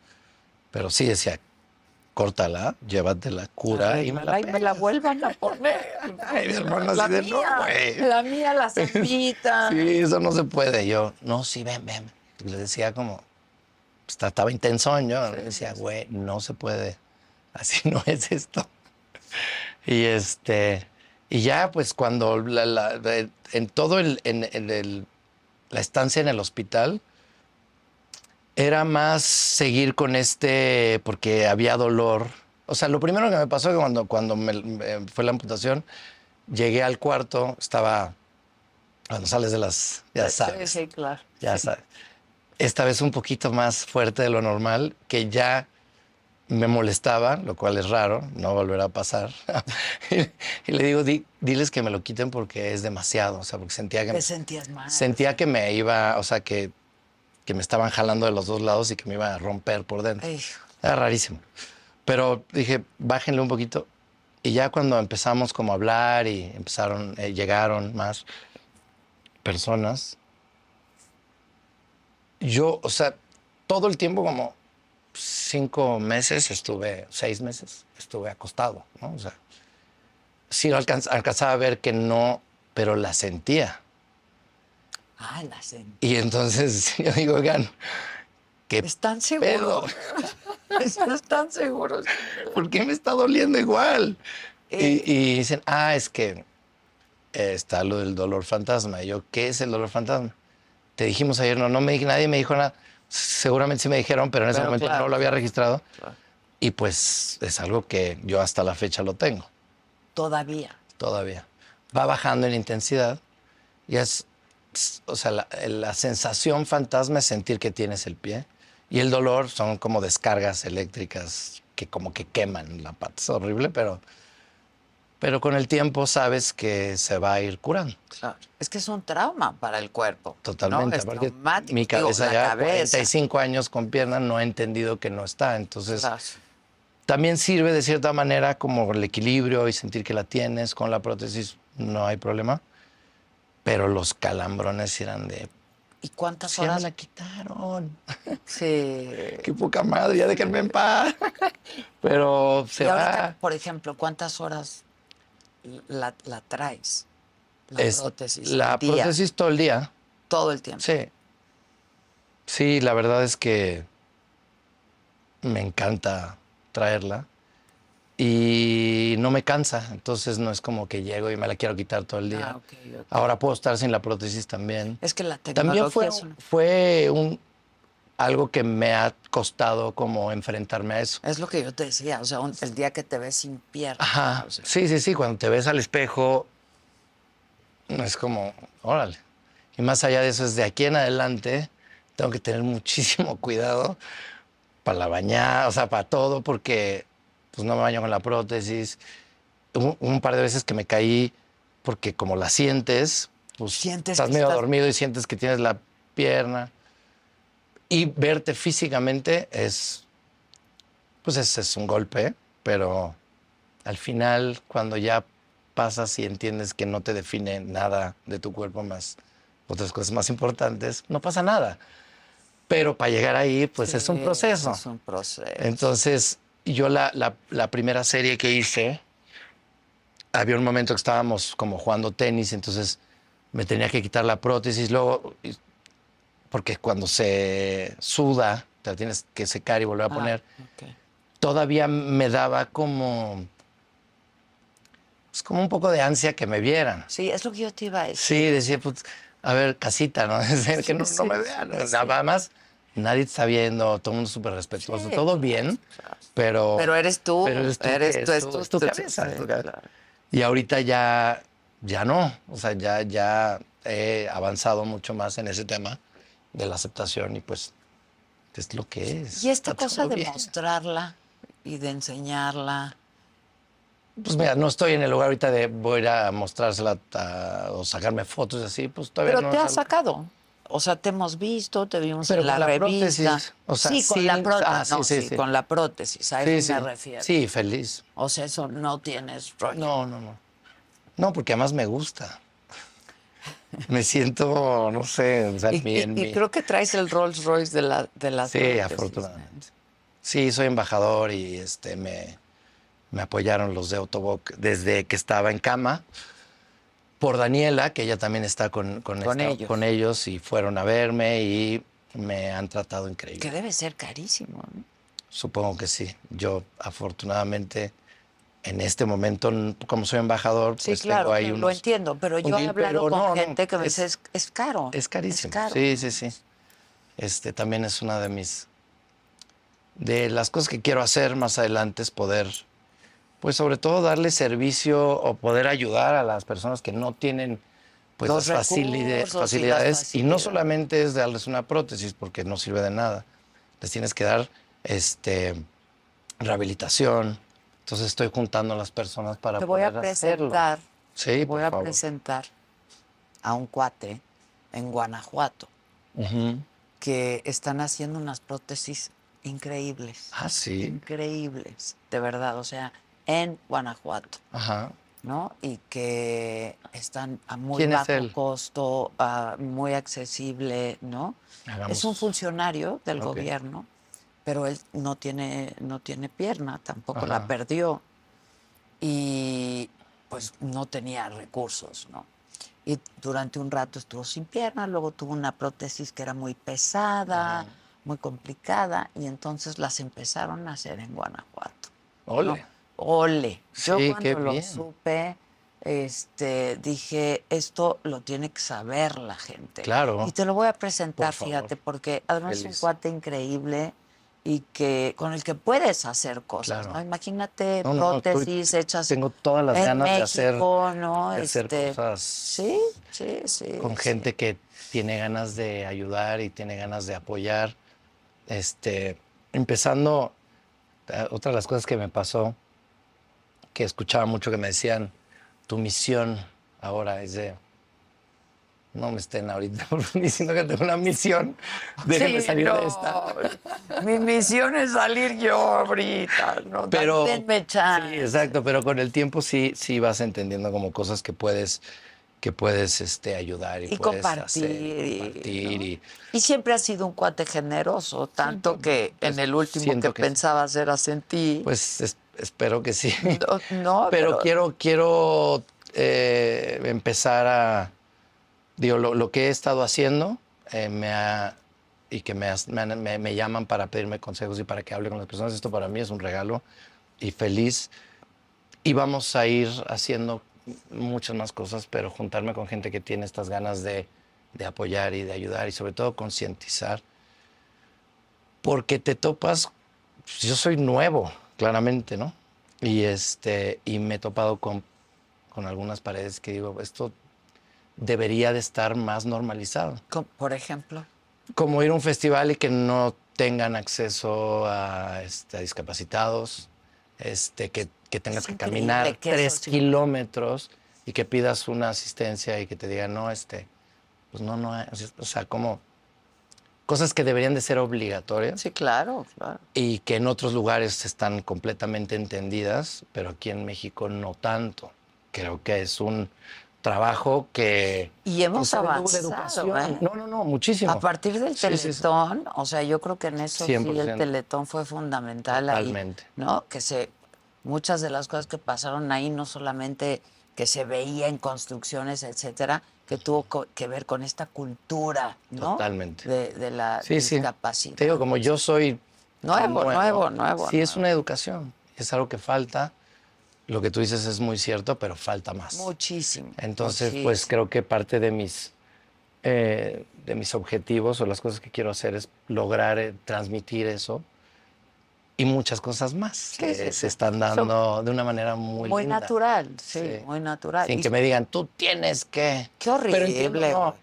pero sí decía, córtala, llévatela, cura y me la, y la vuelvan a poner. Ay, mi hermano la así de, no, güey. La mía, la cepita. sí, eso no se puede. Yo, no, sí, ven, ven. le decía como, pues, estaba intenso, yo le decía, güey, no se puede. Así no es esto y este, y ya pues cuando en todo el, en, la estancia en el hospital, era más seguir con este, porque había dolor. O sea, lo primero que me pasó que cuando, cuando fue la amputación, llegué al cuarto, estaba, cuando sales de las, ya sabes. Sí, claro. Esta vez un poquito más fuerte de lo normal, que ya me molestaba, lo cual es raro, no volverá a pasar. y, le digo, diles que me lo quiten porque es demasiado, o sea, porque sentía que... me, sentías mal. Sentía que me iba, o sea, que, me estaban jalando de los dos lados y que me iba a romper por dentro. Era rarísimo. Pero dije, bájenle un poquito. Y ya cuando empezamos como a hablar y empezaron, eh, llegaron más personas, yo, o sea, todo el tiempo como cinco meses estuve, seis meses, estuve acostado, ¿no? O sea, sí alcanzaba a ver que no, pero la sentía. Ah, la sentía. Y entonces yo digo, oigan, ¿qué ¿Están seguros? ¿Están seguros? ¿Por qué me está doliendo igual? Y, eh. dicen, ah, es que eh, está lo del dolor fantasma. Y yo, ¿qué es el dolor fantasma? Te dijimos ayer, no, no me nadie me dijo nada seguramente sí me dijeron, pero en ese momento no lo había registrado. Y pues es algo que yo hasta la fecha lo tengo. Todavía. Todavía. Va bajando en intensidad y es, o sea, la, la sensación fantasma es sentir que tienes el pie y el dolor son como descargas eléctricas que como que queman la pata. Es horrible, pero pero con el tiempo sabes que se va a ir curando. Claro. Es que es un trauma para el cuerpo. Totalmente. mi cabeza ya, 35 años con pierna, no he entendido que no está. Entonces, también sirve de cierta manera como el equilibrio y sentir que la tienes. Con la prótesis no hay problema. Pero los calambrones eran de ¿Y cuántas horas? la quitaron. Sí. Qué poca madre, ya déjenme en paz. Pero se va. Por ejemplo, ¿cuántas horas la, traes. La prótesis. La prótesis todo el día. Todo el tiempo. Sí. Sí, la verdad es que me encanta traerla y no me cansa, entonces no es como que llego y me la quiero quitar todo el día. Ah, Ahora puedo estar sin la prótesis también. Es que la tecnología también fue un, algo que me ha costado como enfrentarme a eso. Es lo que yo te decía, o sea, el día que te ves sin pierna. Ajá. Sí, sí, sí, cuando te ves al espejo es como, órale. Y más allá de eso es de aquí en adelante tengo que tener muchísimo cuidado para la bañada, o sea, para todo porque pues no me baño con la prótesis. Un, par de veces que me caí porque como la sientes, pues sientes estás medio dormido y sientes que tienes la pierna. Y verte físicamente es, pues es un golpe, pero al final cuando ya pasas y entiendes que no te define nada de tu cuerpo más otras cosas más importantes, no pasa nada. Pero para llegar ahí, pues es un proceso. Es un proceso. Entonces, yo la, la, la, primera serie que hice, había un momento que estábamos como jugando tenis, entonces me tenía que quitar la prótesis, luego porque cuando se suda, te la tienes que secar y volver a ah, poner, todavía me daba como... es pues, como un poco de ansia que me vieran. Sí, es lo que yo te iba a decir. Sí, decía, pues, a ver, casita, ¿no? que no, me vean. Nada más, nadie te está viendo, todo el mundo súper respetuoso, todo bien, pero... Pero eres tú, eres tú, tú, es tu, cabeza. Y ahorita ya, ya no, o sea, ya, ya he avanzado mucho más en ese tema de la aceptación y pues es lo que es. Y esta cosa de mostrarla y de enseñarla. Pues mira, no estoy en el lugar ahorita de voy a mostrársela o sacarme fotos y así, pues todavía Pero te has sacado. O sea, te hemos visto, te vimos en la, revista. Prótesis, sí, con la prótesis. Ah, sí, sí, feliz. O sea, eso no tienes No, no, no. No, porque además me gusta me siento, no sé, en y, creo que traes el Rolls Royce de la de las Sí, afortunadamente. Sí, soy embajador y este me, me apoyaron los de Autoboc desde que estaba en cama. Por Daniela, que ella también está con, con, ellos. con ellos. y fueron a verme y me han tratado increíble. Que debe ser carísimo. Supongo que sí. Yo afortunadamente en este momento, como soy embajador, pues tengo ahí lo entiendo, pero yo he con gente que me es, caro. Es carísimo, sí, sí, sí. Este, también es una de mis... De las cosas que quiero hacer más adelante es poder, pues sobre todo darle servicio o poder ayudar a las personas que no tienen pues facilidades, Y, no solamente es darles una prótesis porque no sirve de nada. Les tienes que dar este, rehabilitación, entonces estoy juntando a las personas para Te voy a presentar. Sí, Te voy a presentar a un cuate en Guanajuato que están haciendo unas prótesis increíbles. Ah, sí. Increíbles, de verdad. O sea, en Guanajuato. Ajá. ¿no? Y que están a muy bajo costo, muy accesible, ¿no? Es un funcionario del gobierno pero él no tiene, no tiene pierna, tampoco la perdió y pues no tenía recursos, ¿no? Y durante un rato estuvo sin pierna, luego tuvo una prótesis que era muy pesada, muy complicada, y entonces las empezaron a hacer en Guanajuato. Ole. Ole. Yo cuando lo supe, este, dije, esto lo tiene que saber la gente. Claro. Y te lo voy a presentar, fíjate, porque además es un cuate increíble y que con el que puedes hacer cosas. ¿no? Imagínate prótesis hechas. Tengo todas las ganas de hacer, este, cosas. Sí, sí, sí. Con gente que tiene ganas de ayudar y tiene ganas de apoyar. Este, empezando, eh, otra de las cosas que me pasó, que escuchaba mucho que me decían, tu misión ahora es de no me estén ahorita diciendo que tengo una misión. Déjenme salir de esta. Mi misión es salir yo ahorita. No, pero, denme Sí, exacto, pero con el tiempo sí, sí vas entendiendo como cosas que puedes que puedes este, ayudar y, compartir, y, siempre has sido un cuate generoso, tanto que en pues, el último que, pensabas eras en ti. Pues espero que sí. No, pero, quiero, quiero eh, empezar a, digo, lo, lo que he estado haciendo eh, me ha, y que me, me, me, llaman para pedirme consejos y para que hable con las personas, esto para mí es un regalo y feliz. Y vamos a ir haciendo muchas más cosas, pero juntarme con gente que tiene estas ganas de, de apoyar y de ayudar y sobre todo concientizar. Porque te topas, yo soy nuevo, claramente, ¿no? Y, este, y me he topado con, con algunas paredes que digo, esto debería de estar más normalizado. Por ejemplo. Como ir a un festival y que no tengan acceso a, este, discapacitados, este, que, tengas que caminar tres kilómetros y que pidas una asistencia y que te digan, no, este, pues no, no, o sea, como cosas que deberían de ser obligatorias. Sí, claro. Y que en otros lugares están completamente entendidas, pero aquí en México no tanto. Creo que es un trabajo que... Y hemos pues, avanzado. ¿eh? No, no, no, muchísimo. A partir del teletón, o sea, yo creo que en eso sí el teletón fue fundamental. Totalmente. ¿no? Que se, muchas de las cosas que pasaron ahí, no solamente que se veía en construcciones, etcétera, que tuvo que ver con esta cultura, ¿no? Totalmente. De, la discapacidad. Te digo, como yo soy... Nuevo, nuevo, nuevo. sí, es una educación, es algo que falta lo que tú dices es muy cierto, pero falta más. Muchísimo. Entonces, pues creo que parte de mis, eh, de mis objetivos o las cosas que quiero hacer es lograr eh, transmitir eso y muchas cosas más que se están dando de una manera muy muy natural sí, muy natural sin que me digan tú tienes que qué horrible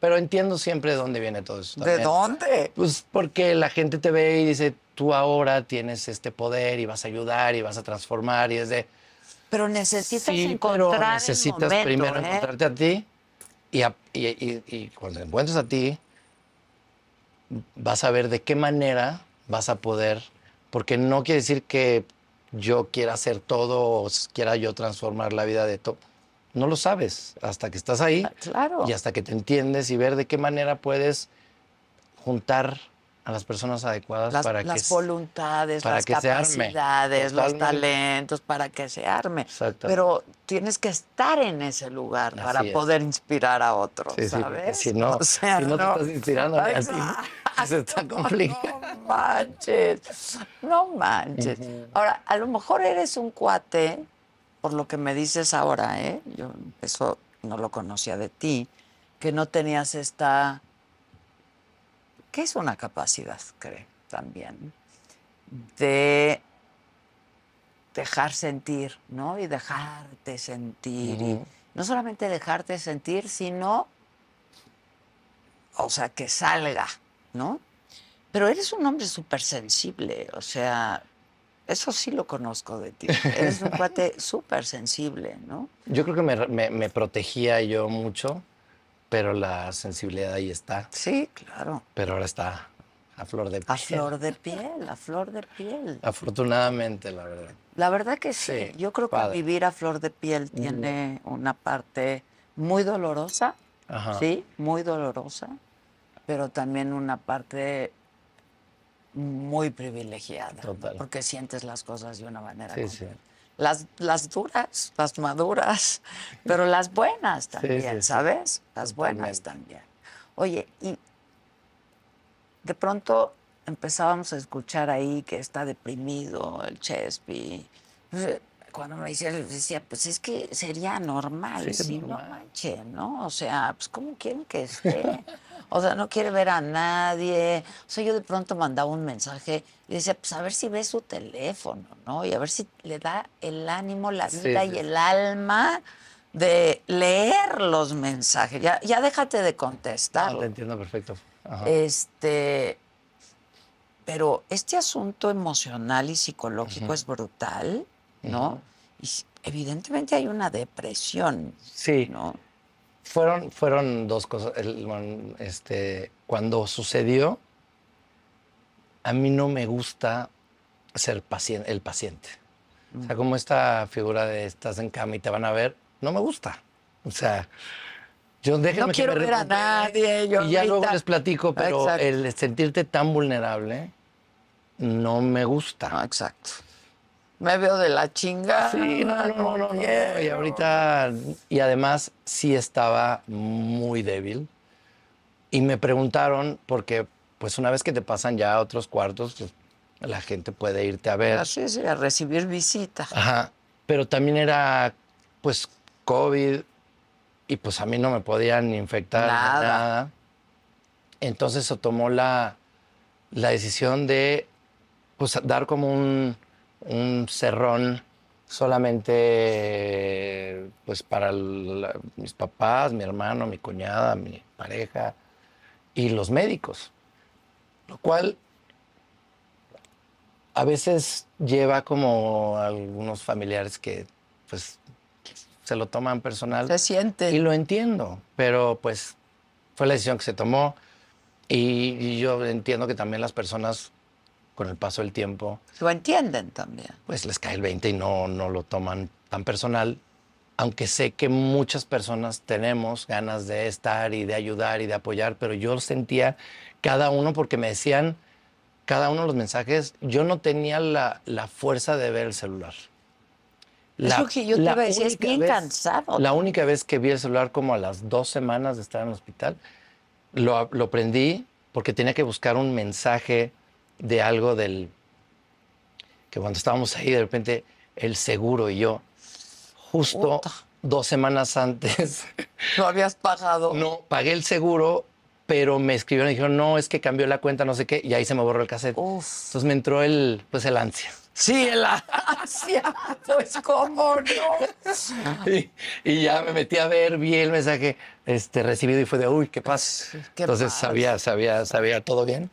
pero entiendo, siempre de dónde viene todo eso de dónde pues porque la gente te ve y dice tú ahora tienes este poder y vas a ayudar y vas a transformar y es de pero necesitas sí, necesitas primero ¿eh? encontrarte a ti y, cuando encuentres a ti vas a ver de qué manera vas a poder, porque no quiere decir que yo quiera hacer todo o quiera yo transformar la vida de todo. No lo sabes hasta que estás ahí ah, claro. y hasta que te entiendes y ver de qué manera puedes juntar a las personas adecuadas las, para las voluntades, las capacidades, los talentos, para que se arme. Exacto. Pero tienes que estar en ese lugar para poder inspirar a otros, ¿sabes? si no, no, te estás inspirando a ti, se está complicando. No manches, no manches. Ahora, a lo mejor eres un cuate, por lo que me dices ahora, ¿eh? Yo eso no lo conocía de ti, que no tenías esta que es una capacidad, creo, también, de dejar sentir, ¿no? Y dejarte sentir. y no solamente dejarte sentir, sino, o sea, que salga, ¿no? Pero eres un hombre súper sensible, o sea, eso sí lo conozco de ti. Eres un cuate súper sensible, ¿no? Yo creo que me protegía yo mucho pero la sensibilidad ahí está. Sí, claro. Pero ahora está a flor de piel. A flor de piel, a flor de piel. Afortunadamente, la verdad. La verdad que sí. Yo creo que vivir a flor de piel mm. tiene una parte muy dolorosa, sí, muy dolorosa, pero también una parte muy privilegiada, Total. porque sientes las cosas de una manera sí, las, duras, las maduras, pero las buenas también, ¿sabes? Las buenas también. Oye, y de pronto empezábamos a escuchar ahí que está deprimido el Chespi. Cuando me decía, decía, pues es que sería normal, si no manche, ¿no? O sea, pues ¿cómo quieren que esté? O sea, no quiere ver a nadie. O sea, yo de pronto mandaba un mensaje y decía, pues a ver si ve su teléfono, ¿no? Y a ver si le da el ánimo, la vida y el alma de leer los mensajes. Ya, déjate de contestar. Ah, te entiendo perfecto. Este, pero este asunto emocional y psicológico es brutal, ¿no? Y evidentemente hay una depresión. Sí. ¿no? fueron, fueron dos cosas. Este, cuando sucedió, a mí no me gusta ser paciente, el paciente. O sea, mm. como esta figura de estás en cama y te van a ver, no me gusta. O sea, yo déjenme No quiero ver a nadie. y ya luego les platico, pero el sentirte tan vulnerable no me gusta. Ah, exacto. Me veo de la chinga. Sí, no, no, ah, no, Y ahorita, y además sí estaba muy débil. Y me preguntaron, porque pues una vez que te pasan ya otros cuartos, pues, la gente puede irte a ver. Así sí, a recibir visitas. Ajá. Pero también era, pues, COVID y pues a mí no me podían infectar nada. nada. Entonces se tomó la, la decisión de, pues, dar como un un cerrón solamente pues para mis papás, mi hermano, mi cuñada, mi pareja y los médicos. Lo cual a veces lleva como algunos familiares que pues se lo toman personal. Se siente. Y lo entiendo, pero pues fue la decisión que se tomó y yo entiendo que también las personas con el paso del tiempo. Lo entienden también. Pues les cae el 20 y no, no lo toman tan personal, aunque sé que muchas personas tenemos ganas de estar y de ayudar y de apoyar, pero yo sentía cada uno porque me decían cada uno de los mensajes, yo no tenía la, la fuerza de ver el celular. La, que yo te iba a decir, es bien cansado. La única vez que vi el celular como a las dos semanas de estar en el hospital, lo, lo prendí porque tenía que buscar un mensaje de algo del que cuando estábamos ahí, de repente, el seguro y yo, justo dos semanas antes. ¿No habías pagado? No, pagué el seguro, pero me escribieron y dijeron, no, es que cambió la cuenta, no sé qué, y ahí se me borró el cassette. Entonces me entró el, pues, el ansia. Sí, el ansia. Pues, ¿cómo no? Y, ya me metí a ver, bien el mensaje este, recibido y fue de, uy, ¿qué pasa? Entonces sabía, sabía, sabía todo bien.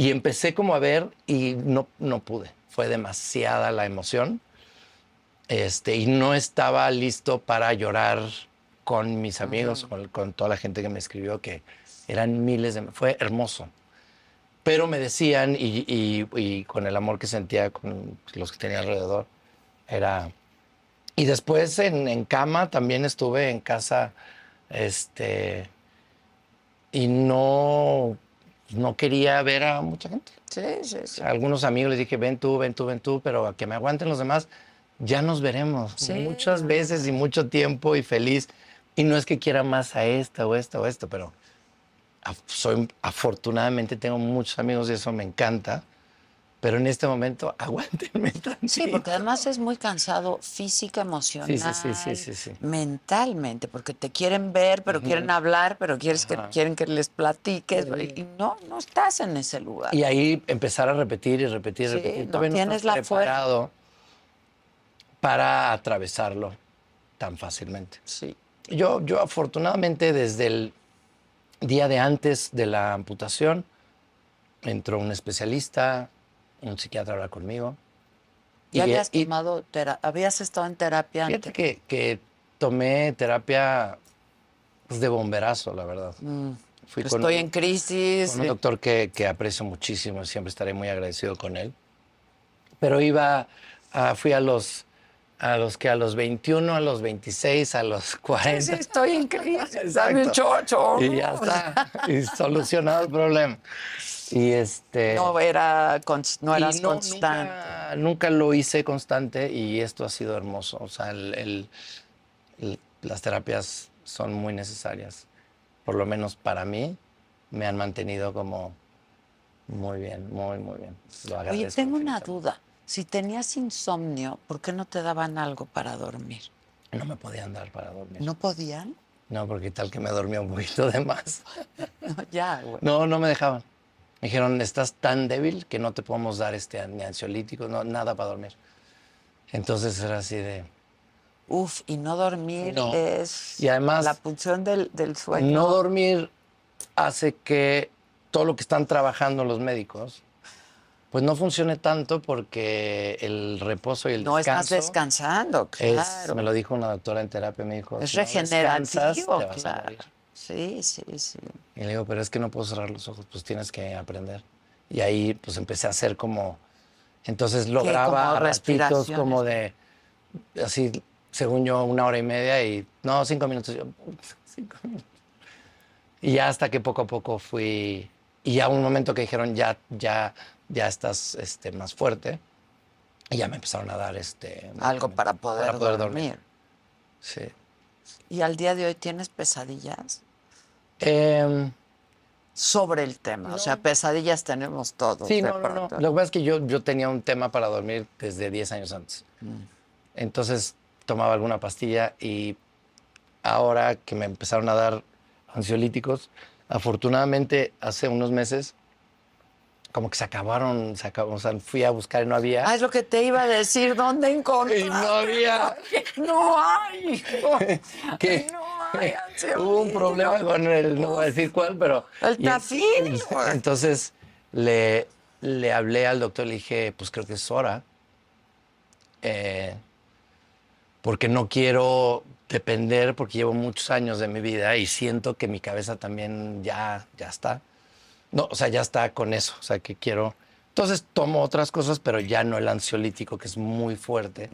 Y empecé como a ver y no, no pude. Fue demasiada la emoción. Este, y no estaba listo para llorar con mis amigos, con, toda la gente que me escribió, que eran miles de... Fue hermoso. Pero me decían, y, con el amor que sentía con los que tenía alrededor, era... Y después en, en cama también estuve en casa, este... Y no pues, no quería ver a mucha gente. Sí, sí, A algunos amigos les dije, ven tú, ven tú, ven tú, pero a que me aguanten los demás, ya nos veremos muchas veces y mucho tiempo y feliz. Y no es que quiera más a esta o esta o esto, pero soy, afortunadamente tengo muchos amigos y eso me encanta pero en este momento aguántenme tantito. Sí, porque además es muy cansado física, emocional, sí, sí, sí, mentalmente, porque te quieren ver, pero quieren hablar, pero quieres quieren que les platiques, y no, no estás en ese lugar. Y ahí empezar a repetir y repetir y repetir. No tienes la fuerza para atravesarlo tan fácilmente. Sí. Yo, yo afortunadamente desde el día de antes de la amputación entró un especialista, un psiquiatra a conmigo. ¿Ya y habías tomado terapia? ¿Habías estado en terapia antes? Fíjate que, tomé terapia pues, de bomberazo, la verdad. Mm, estoy en crisis. Con un doctor que, aprecio muchísimo, siempre estaré muy agradecido con él. Pero iba, a, fui a los, a los que a los 21, a los 26, a los 40. estoy en crisis. Exacto. chocho. Y ya está. Y solucionado el problema. Y este. No era no eras constante. Nunca, lo hice constante y esto ha sido hermoso. O sea, el, las terapias son muy necesarias. Por lo menos para mí, me han mantenido como muy bien, muy, muy bien. Oye, tengo una duda. Si tenías insomnio, ¿por qué no te daban algo para dormir? No me podían dar para dormir. ¿No podían? No, porque tal que me dormía un poquito de más. ya, No, no me dejaban. Me dijeron, estás tan débil que no te podemos dar este, ni ansiolítico, no, nada para dormir. Entonces era así de... Uf, y no dormir es y además, la punción del, del sueño. No dormir hace que todo lo que están trabajando los médicos, pues no funcione tanto porque el reposo y el no descanso. No estás descansando, claro. me lo dijo una doctora en terapia, me dijo. Es regenerativo, claro. Sí, sí, sí. Y le digo, pero es que no puedo cerrar los ojos, pues tienes que aprender. Y ahí pues empecé a hacer como... Entonces lograba como como de... Así, según yo, una hora y media y... No, cinco minutos. Y ya hasta que poco a poco fui... Y ya un momento que dijeron, ya, ya, ya estás este, más fuerte. Y ya me empezaron a dar este... Algo para poder, dormir. Sí. ¿Y al día de hoy tienes pesadillas? Em, sobre el tema, o sea, pesadillas tenemos todos. Sí, no, no, no, Lo que pasa es que yo, yo tenía un tema para dormir desde 10 años antes. Mm. Entonces tomaba alguna pastilla y ahora que me empezaron a dar ansiolíticos, afortunadamente hace unos meses como que se acabaron, se acabaron, o sea, fui a buscar y no había. Ah, es lo que te iba a decir, ¿dónde encontré? Y no había. No hay. ¿Qué? No hay. Hubo un problema con el, no voy a decir cuál, pero. El tafín. Entonces le, le hablé al doctor, le dije, pues creo que es hora. Eh, porque no quiero depender, porque llevo muchos años de mi vida y siento que mi cabeza también ya, ya está. No, o sea, ya está con eso. O sea, que quiero. Entonces tomo otras cosas, pero ya no el ansiolítico, que es muy fuerte.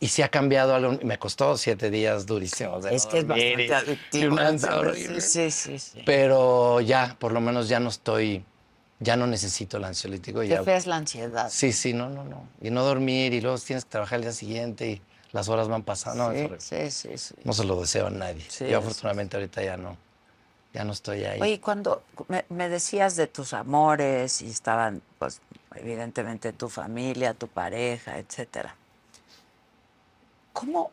Y si ha cambiado algo. Me costó siete días durísimo. es que es bastante adictivo. sí, sí, sí, Pero ya, por lo menos ya no estoy. Ya no necesito el ansiolítico. Te ya... la ansiedad. Sí, sí, no, no, no. Y no dormir, y luego tienes que trabajar el día siguiente, y las horas van pasando. Sí, no, sí, sí, No se lo deseo a nadie. Yo afortunadamente ahorita ya no ya no estoy ahí. Oye, cuando me, decías de tus amores y estaban, pues, evidentemente tu familia, tu pareja, etcétera. ¿Cómo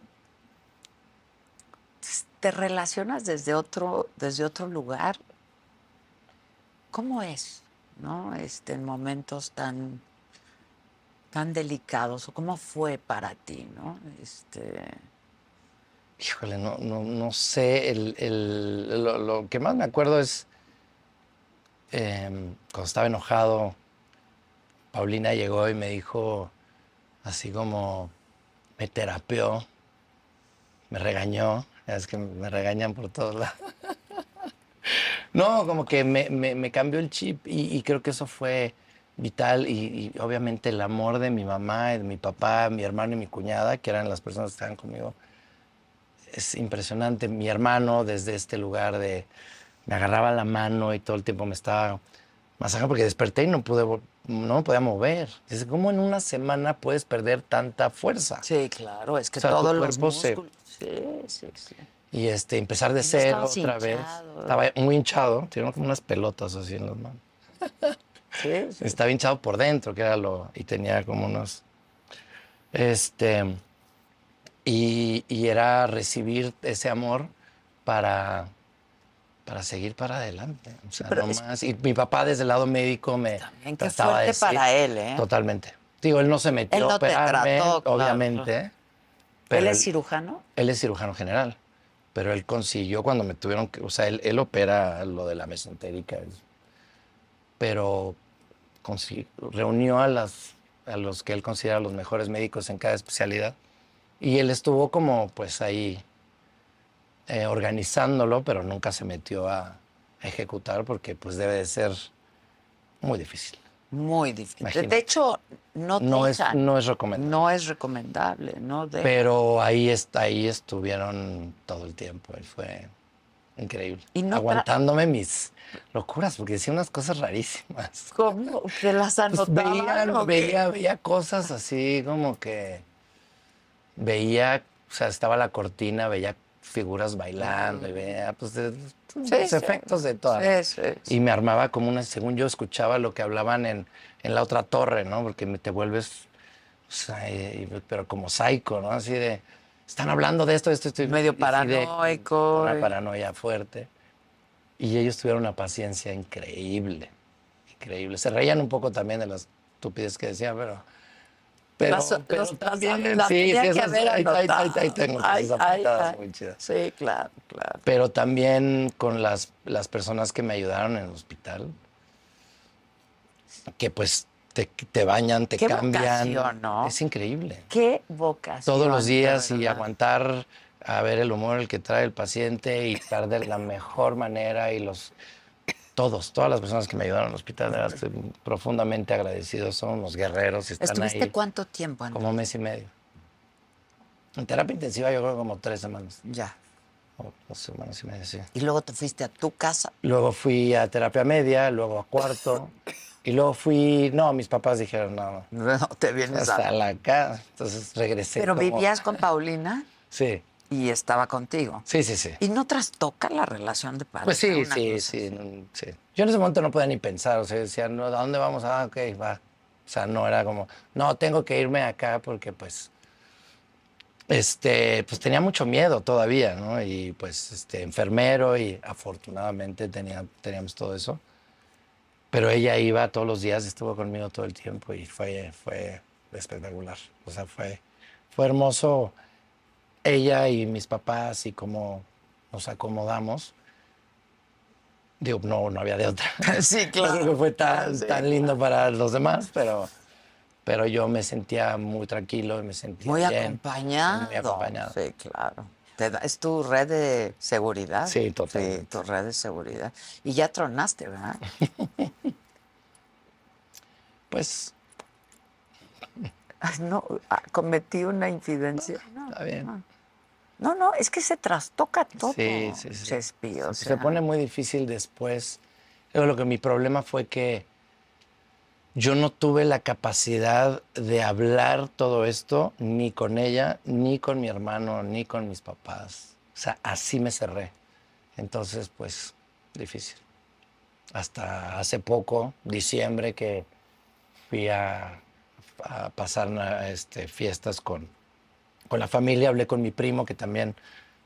te relacionas desde otro, desde otro lugar? ¿Cómo es, no? Este, en momentos tan, tan delicados, o cómo fue para ti, ¿no? Este híjole, no, sé, lo, que más me acuerdo es em, cuando estaba enojado, Paulina llegó y me dijo, así como, me terapeó, me regañó, es que me regañan por todos lados. No, como que me, cambió el chip y, creo que eso fue vital y, obviamente el amor de mi mamá, de mi papá, mi hermano y mi cuñada, que eran las personas que estaban conmigo, es impresionante. Mi hermano desde este lugar de... Me agarraba la mano y todo el tiempo me estaba masajando porque desperté y no pude no podía mover. Dice, ¿cómo en una semana puedes perder tanta fuerza? Sí, claro, es que todo el cuerpo Sí, sí, sí. Y este, empezar de cero otra vez. Estaba muy hinchado, tenía como unas pelotas así en las manos. Sí, sí. Estaba hinchado por dentro, que era lo... Y tenía como unos... Este... Y, era recibir ese amor para, para seguir para adelante. Y mi papá desde el lado médico me trataba de para él, ¿eh? Totalmente. Digo, él no se metió a operarme, obviamente. ¿Él es cirujano? Él es cirujano general, pero él consiguió cuando me tuvieron que, o sea, él, opera lo de la mesentérica, pero reunió a, las, a los que él considera los mejores médicos en cada especialidad y él estuvo como pues ahí eh, organizándolo, pero nunca se metió a, ejecutar porque pues debe de ser muy difícil. Muy difícil. De hecho, no, no es, no es recomendable. No es recomendable, no Pero ahí, está, ahí estuvieron todo el tiempo. Él fue increíble. Aguantándome mis locuras, porque decía unas cosas rarísimas. Como ¿Que las pues, anotaban? veía, veía cosas así como que veía, o sea, estaba la cortina, veía figuras bailando y mm. veía pues, los efectos de todas. y me armaba como una, según yo escuchaba lo que hablaban en, en la otra torre, ¿no? Porque te vuelves, pero como psycho, ¿no? Así de, están hablando de esto, esto, estoy medio paranoico. una eh. paranoia fuerte. Y ellos tuvieron una paciencia increíble, increíble. Se reían un poco también de las estupidez que decían, pero pero, pero también sí, ahí, tengo Sí, claro, claro. Pero también con las, las personas que me ayudaron en el hospital, que pues te, bañan, te cambian. Es increíble. Qué vocación. Todos los días y aguantar a ver el humor el que trae el paciente y estar de la mejor manera y los todos, todas las personas que me ayudaron al hospital, profundamente agradecidos, son unos guerreros. Están ¿Estuviste cuánto tiempo? Como mes y medio. En terapia intensiva yo creo como tres semanas. Ya. O dos semanas y medio, sí. ¿Y luego te fuiste a tu casa? Luego fui a terapia media, luego a cuarto. y luego fui... No, mis papás dijeron, no. No, te vienes a... la casa. Entonces regresé. ¿Pero vivías con Paulina? sí y estaba contigo. Sí, sí, sí. ¿Y no trastoca la relación de padre? Pues sí, sí, sí, sí, Yo en ese momento no podía ni pensar, o sea, decía, no, ¿a dónde vamos? Ah, ok, va. O sea, no era como, no, tengo que irme acá porque pues, este, pues tenía mucho miedo todavía, ¿no? Y pues, este, enfermero y afortunadamente tenía, teníamos todo eso. Pero ella iba todos los días, estuvo conmigo todo el tiempo y fue, fue espectacular. O sea, fue, fue hermoso ella y mis papás y cómo nos acomodamos. Digo, no, no había de otra. Sí, claro. fue tan, lindo para los demás, pero, pero yo me sentía muy tranquilo y me sentía muy bien, acompañado. Muy acompañado. Sí, claro. es tu red de seguridad. Sí, totalmente. Sí, tu red de seguridad. Y ya tronaste, ¿verdad? pues no, ah, cometí una incidencia. Está bien. No, no, es que se trastoca todo. Sí, sí, sí. Se pone muy difícil después. Lo que mi problema fue que yo no tuve la capacidad de hablar todo esto ni con ella, ni con mi hermano, ni con mis papás. O sea, así me cerré. Entonces, pues, difícil. Hasta hace poco, diciembre, que fui a, pasar este, fiestas con, con la familia, hablé con mi primo, que también,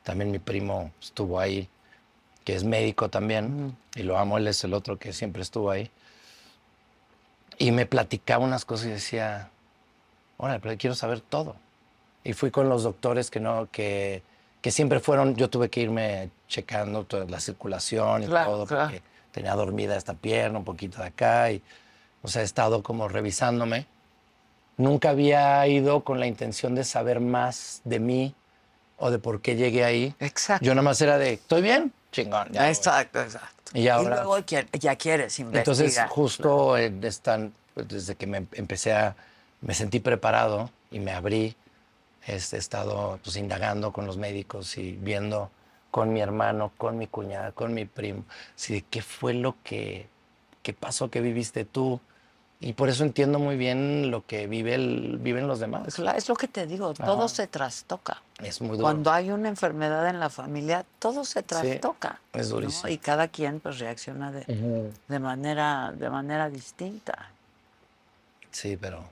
también mi primo estuvo ahí, que es médico también, mm. y lo amo, él es el otro que siempre estuvo ahí. Y me platicaba unas cosas y decía, órale, pero quiero saber todo. Y fui con los doctores que no, que, que siempre fueron, yo tuve que irme checando toda la circulación y todo, porque tenía dormida esta pierna, un poquito de acá, y o sea, he estado como revisándome. Nunca había ido con la intención de saber más de mí o de por qué llegué ahí. Exacto. Yo nada más era de, ¿estoy bien? Chingón. exacto, exacto. Y, ahora, y luego ya quieres investigar. Entonces, justo pues, desde que me empecé a... Me sentí preparado y me abrí. Este, he estado pues, indagando con los médicos y viendo con mi hermano, con mi cuñada, con mi primo. de ¿Qué fue lo que, qué pasó que viviste tú? Y por eso entiendo muy bien lo que vive el, viven los demás. Es, lo que te digo, todo se trastoca. Es muy duro. Cuando hay una enfermedad en la familia, todo se trastoca. es durísimo. Y cada quien pues reacciona de, manera, de manera distinta. Sí, pero,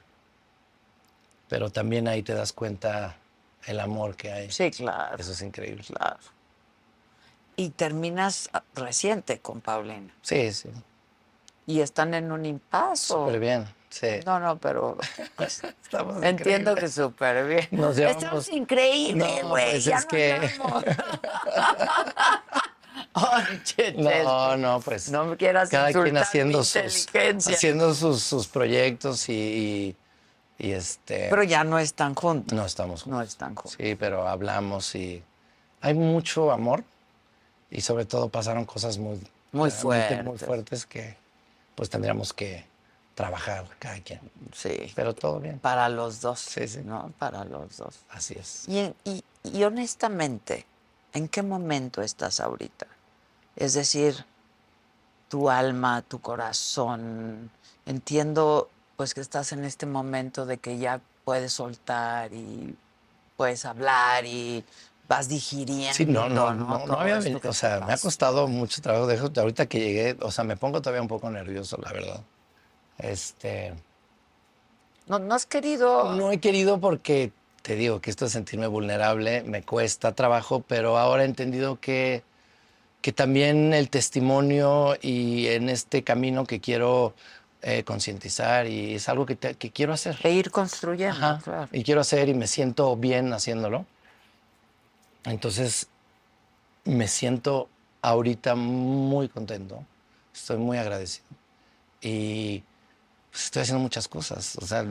pero también ahí te das cuenta el amor que hay. Sí, claro. Eso es increíble. Claro. Y terminas reciente con Paulina. Sí, sí y están en un impaso. Súper bien, sí. No, no, pero pues, Estamos entiendo que súper bien. Estamos increíbles, pues güey. es que... no, no, pues. No me quieras Cada quien haciendo sus, haciendo sus, proyectos y, y, este. Pero ya no están juntos. No estamos juntos. No están juntos. Sí, pero hablamos y hay mucho amor y sobre todo pasaron cosas muy muy fuertes, muy fuertes que pues tendríamos que trabajar cada quien. Sí. Pero todo bien. Para los dos. Sí, sí. ¿no? Para los dos. Así es. Y, honestamente, ¿en qué momento estás ahorita? Es decir, tu alma, tu corazón. Entiendo pues que estás en este momento de que ya puedes soltar y puedes hablar y vas digiriendo. Sí, no, no, no, había venido, o sea, me ha costado mucho trabajo. De, ahorita que llegué, o sea, me pongo todavía un poco nervioso, la verdad. Este. No, no has querido. No he querido porque te digo que esto de sentirme vulnerable me cuesta trabajo, pero ahora he entendido que, que también el testimonio y en este camino que quiero eh, concientizar y es algo que, quiero hacer. E ir construyendo. Y quiero hacer y me siento bien haciéndolo. Entonces, me siento ahorita muy contento, estoy muy agradecido y pues, estoy haciendo muchas cosas, o sea,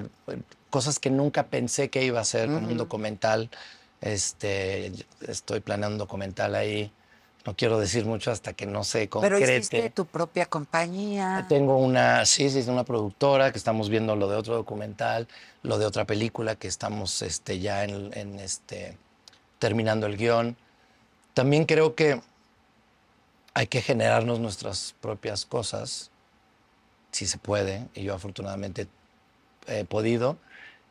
cosas que nunca pensé que iba a hacer, un documental, este, estoy planeando un documental ahí, no quiero decir mucho hasta que no se concrete. Pero hiciste tu propia compañía. Tengo una, sí, sí, una productora que estamos viendo lo de otro documental, lo de otra película que estamos este, ya en, en este terminando el guión. También creo que hay que generarnos nuestras propias cosas, si se puede, y yo afortunadamente he podido,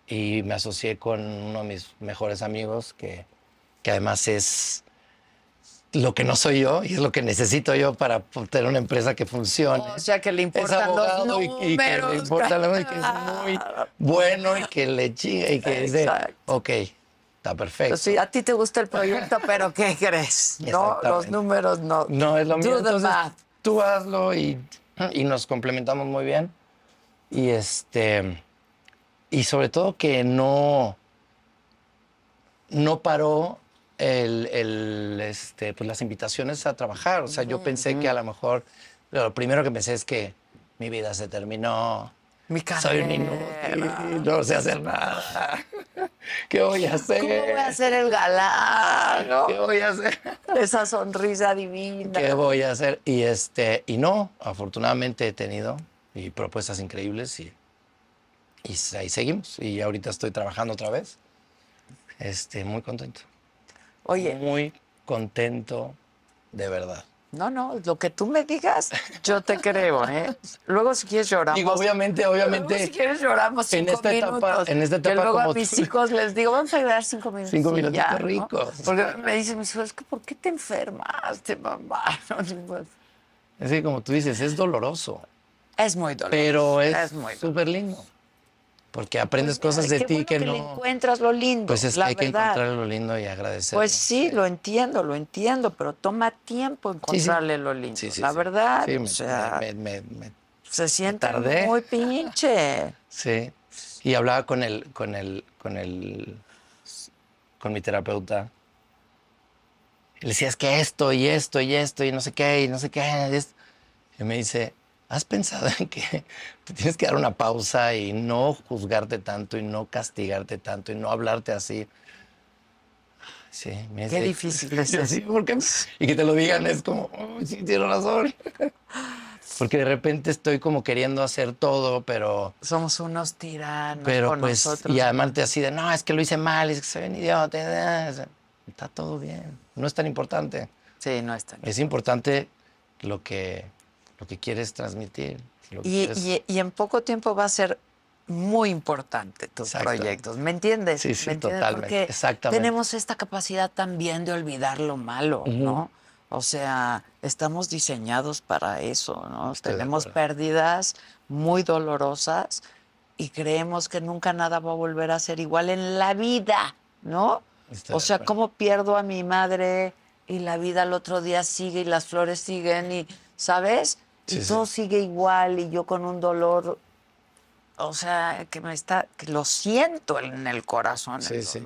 y me asocié con uno de mis mejores amigos, que, que además es lo que no soy yo y es lo que necesito yo para tener una empresa que funcione. O sea, que le importa los Y, que le importa lo que es muy bueno y que le chiga y que dice, ok, Está pues perfecto. sí, a ti te gusta el proyecto, pero ¿qué crees? No, los números no. No es lo mismo. tú hazlo y, nos complementamos muy bien. Y este. Y sobre todo que no. No paró el, este, pues, las invitaciones a trabajar. O sea, yo pensé que a lo mejor. Lo primero que pensé es que mi vida se terminó mi Soy un inútil, no sé hacer nada. ¿Qué voy a hacer? ¿Cómo voy a hacer el galán? ¿Qué voy a hacer? Esa sonrisa divina. ¿Qué voy a hacer? Y este, y no, afortunadamente he tenido y propuestas increíbles y, y ahí seguimos. Y ahorita estoy trabajando otra vez. Este, muy contento. Oye. Muy contento, de verdad. No, no, lo que tú me digas, yo te creo, ¿eh? Luego si quieres lloramos. Digo, obviamente, obviamente. Luego, si quieres lloramos cinco en esta minutos, etapa, en esta etapa. luego a mis hijos les digo, vamos a llorar cinco minutos. Cinco minutos ya, ricos. Porque me dicen mis hijos, es que ¿por qué te enfermaste, mamá? Es que como tú dices, es doloroso. Es muy doloroso. Pero es súper lindo porque aprendes pues, cosas de ti que, no. Le encuentras lo lindo. Pues es hay que encontrar lo lindo y agradecer. Pues sí, lo entiendo, lo entiendo, pero toma tiempo encontrarle lo lindo. la verdad, o sea, me, se siente muy pinche. Sí. Y hablaba con el, con el, con el, con mi terapeuta. le decía, es que esto y esto y esto y no sé qué y no sé qué. y me dice, ¿Has pensado en que tienes que dar una pausa y no juzgarte tanto y no castigarte tanto y no hablarte así? Sí, Qué difícil es Y que te lo digan es como, sí, tienes razón. Porque de repente estoy como queriendo hacer todo, pero... Somos unos tiranos con pues, nosotros. Y amarte así de, no, es que lo hice mal, es que soy un idiota. Está todo bien. No es tan importante. Sí, no es tan importante. Es importante lo que lo que quieres transmitir. y, en poco tiempo va a ser muy importante tus proyectos, ¿me entiendes? Sí, sí, totalmente. Porque Tenemos esta capacidad también de olvidar lo malo, ¿no? O sea, estamos diseñados para eso, ¿no? Tenemos pérdidas muy dolorosas y creemos que nunca nada va a volver a ser igual en la vida, ¿no? o sea, ¿cómo pierdo a mi madre y la vida al otro día sigue y las flores siguen y, ¿sabes? todo sigue igual y yo con un dolor, o sea, que me está, que lo siento en el corazón. Sí, el, sí.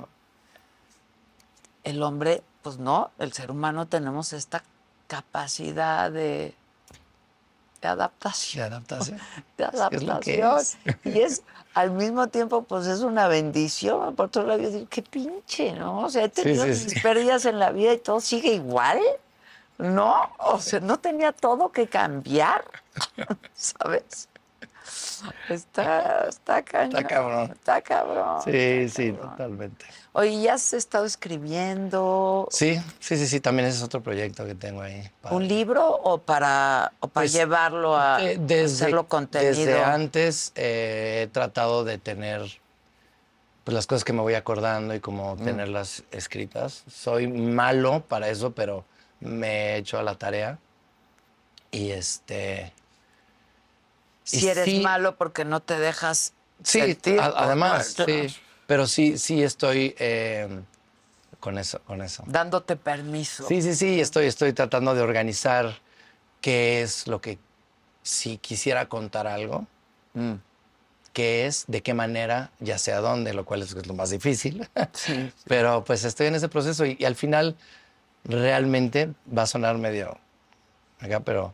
el hombre, pues no, el ser humano tenemos esta capacidad de, adaptación. De adaptación. De adaptación. Y es, al mismo tiempo, pues es una bendición. Por otro lado, yo qué pinche, ¿no? O sea, he tenido pérdidas en la vida y todo sigue igual. No, o sea, no tenía todo que cambiar, ¿sabes? Está, está cañón. Está cabrón. Está cabrón. Sí, sí, totalmente. Oye, ¿ya has estado escribiendo? Sí, sí, sí, sí, también es otro proyecto que tengo ahí. ¿Un libro o para, para pues, llevarlo a eh, hacerlo contenido? Desde antes eh, he tratado de tener pues, las cosas que me voy acordando y como mm. tenerlas escritas. Soy malo para eso, pero me he hecho a la tarea y este... Si eres malo porque no te dejas... Sí, además, sí. Pero sí, sí estoy eh, con eso, con eso. Dándote permiso. Sí, sí, sí, estoy, estoy tratando de organizar qué es lo que, si quisiera contar algo, mm. qué es, de qué manera, ya sea dónde, lo cual es, lo más difícil. Pero pues estoy en ese proceso y al final realmente va a sonar medio acá, pero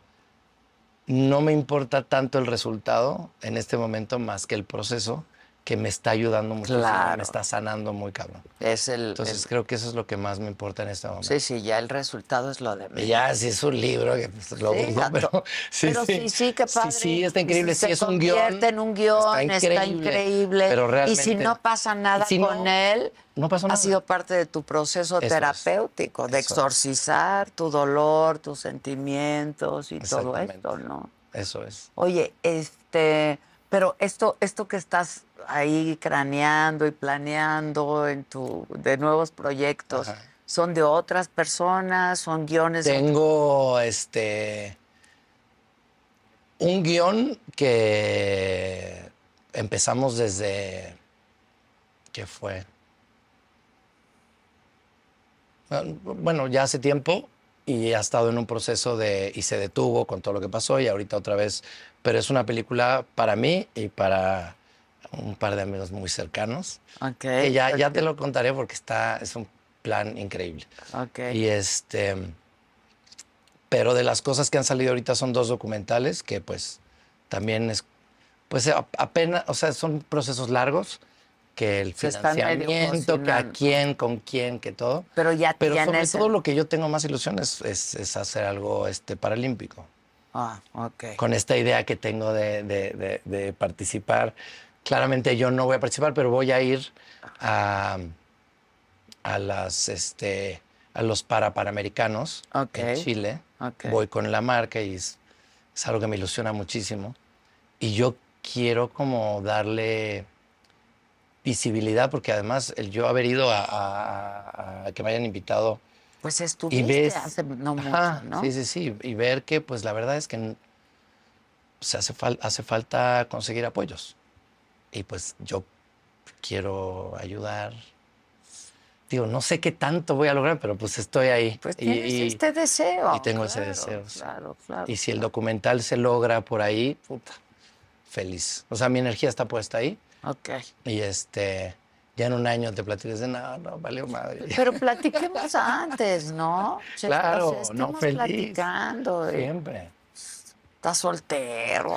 no me importa tanto el resultado en este momento más que el proceso que me está ayudando mucho, me está sanando muy cabrón. Entonces creo que eso es lo que más me importa en este momento. Sí, sí, ya el resultado es lo de mí. Ya, sí, es un libro que pues, lo busco, pero, sí, sí, sí, qué Sí, está increíble, sí, es un guión. Se convierte en un guión, está increíble. y si no pasa nada con él, no ha sido parte de tu proceso terapéutico, de exorcizar tu dolor, tus sentimientos y todo esto, ¿no? Eso es. Oye, este, pero esto, esto que estás ahí craneando y planeando en tu, de nuevos proyectos? ¿Son de otras personas? ¿Son guiones? Tengo este un guión que empezamos desde. ¿Qué fue? Bueno, ya hace tiempo y ha estado en un proceso de. y se detuvo con todo lo que pasó y ahorita otra vez. Pero es una película para mí y para un par de amigos muy cercanos. Ok. Que ya, ya te lo contaré porque está, es un plan increíble. Ok. Y este. Pero de las cosas que han salido ahorita son dos documentales que, pues, también es. Pues apenas, o sea, son procesos largos que el financiamiento, que a quién, con quién, que todo. Pero ya Pero sobre todo lo que yo tengo más ilusión es, es, hacer algo este paralímpico. Ah, ok. Con esta idea que tengo de, de, de participar claramente yo no voy a participar, pero voy a ir a, este, los para panamericanos en Chile. Voy con la marca y es, algo que me ilusiona muchísimo. Y yo quiero como darle visibilidad, porque además yo haber ido a, que me hayan invitado. Pues estuviste y hace no Sí, sí, sí. Y ver que, pues la verdad es que se pues, hace, hace falta conseguir apoyos y pues yo quiero ayudar. Digo, no sé qué tanto voy a lograr, pero pues estoy ahí. Pues y, este deseo. Y tengo ese deseo. Claro, Y si el documental se logra por ahí, puta, feliz. O sea, mi energía está puesta ahí. Ok. Y este, ya en un año te platicas de, no, no, valió madre. Pero platiquemos antes, ¿no? Claro, no, feliz. platicando. Siempre estás soltero,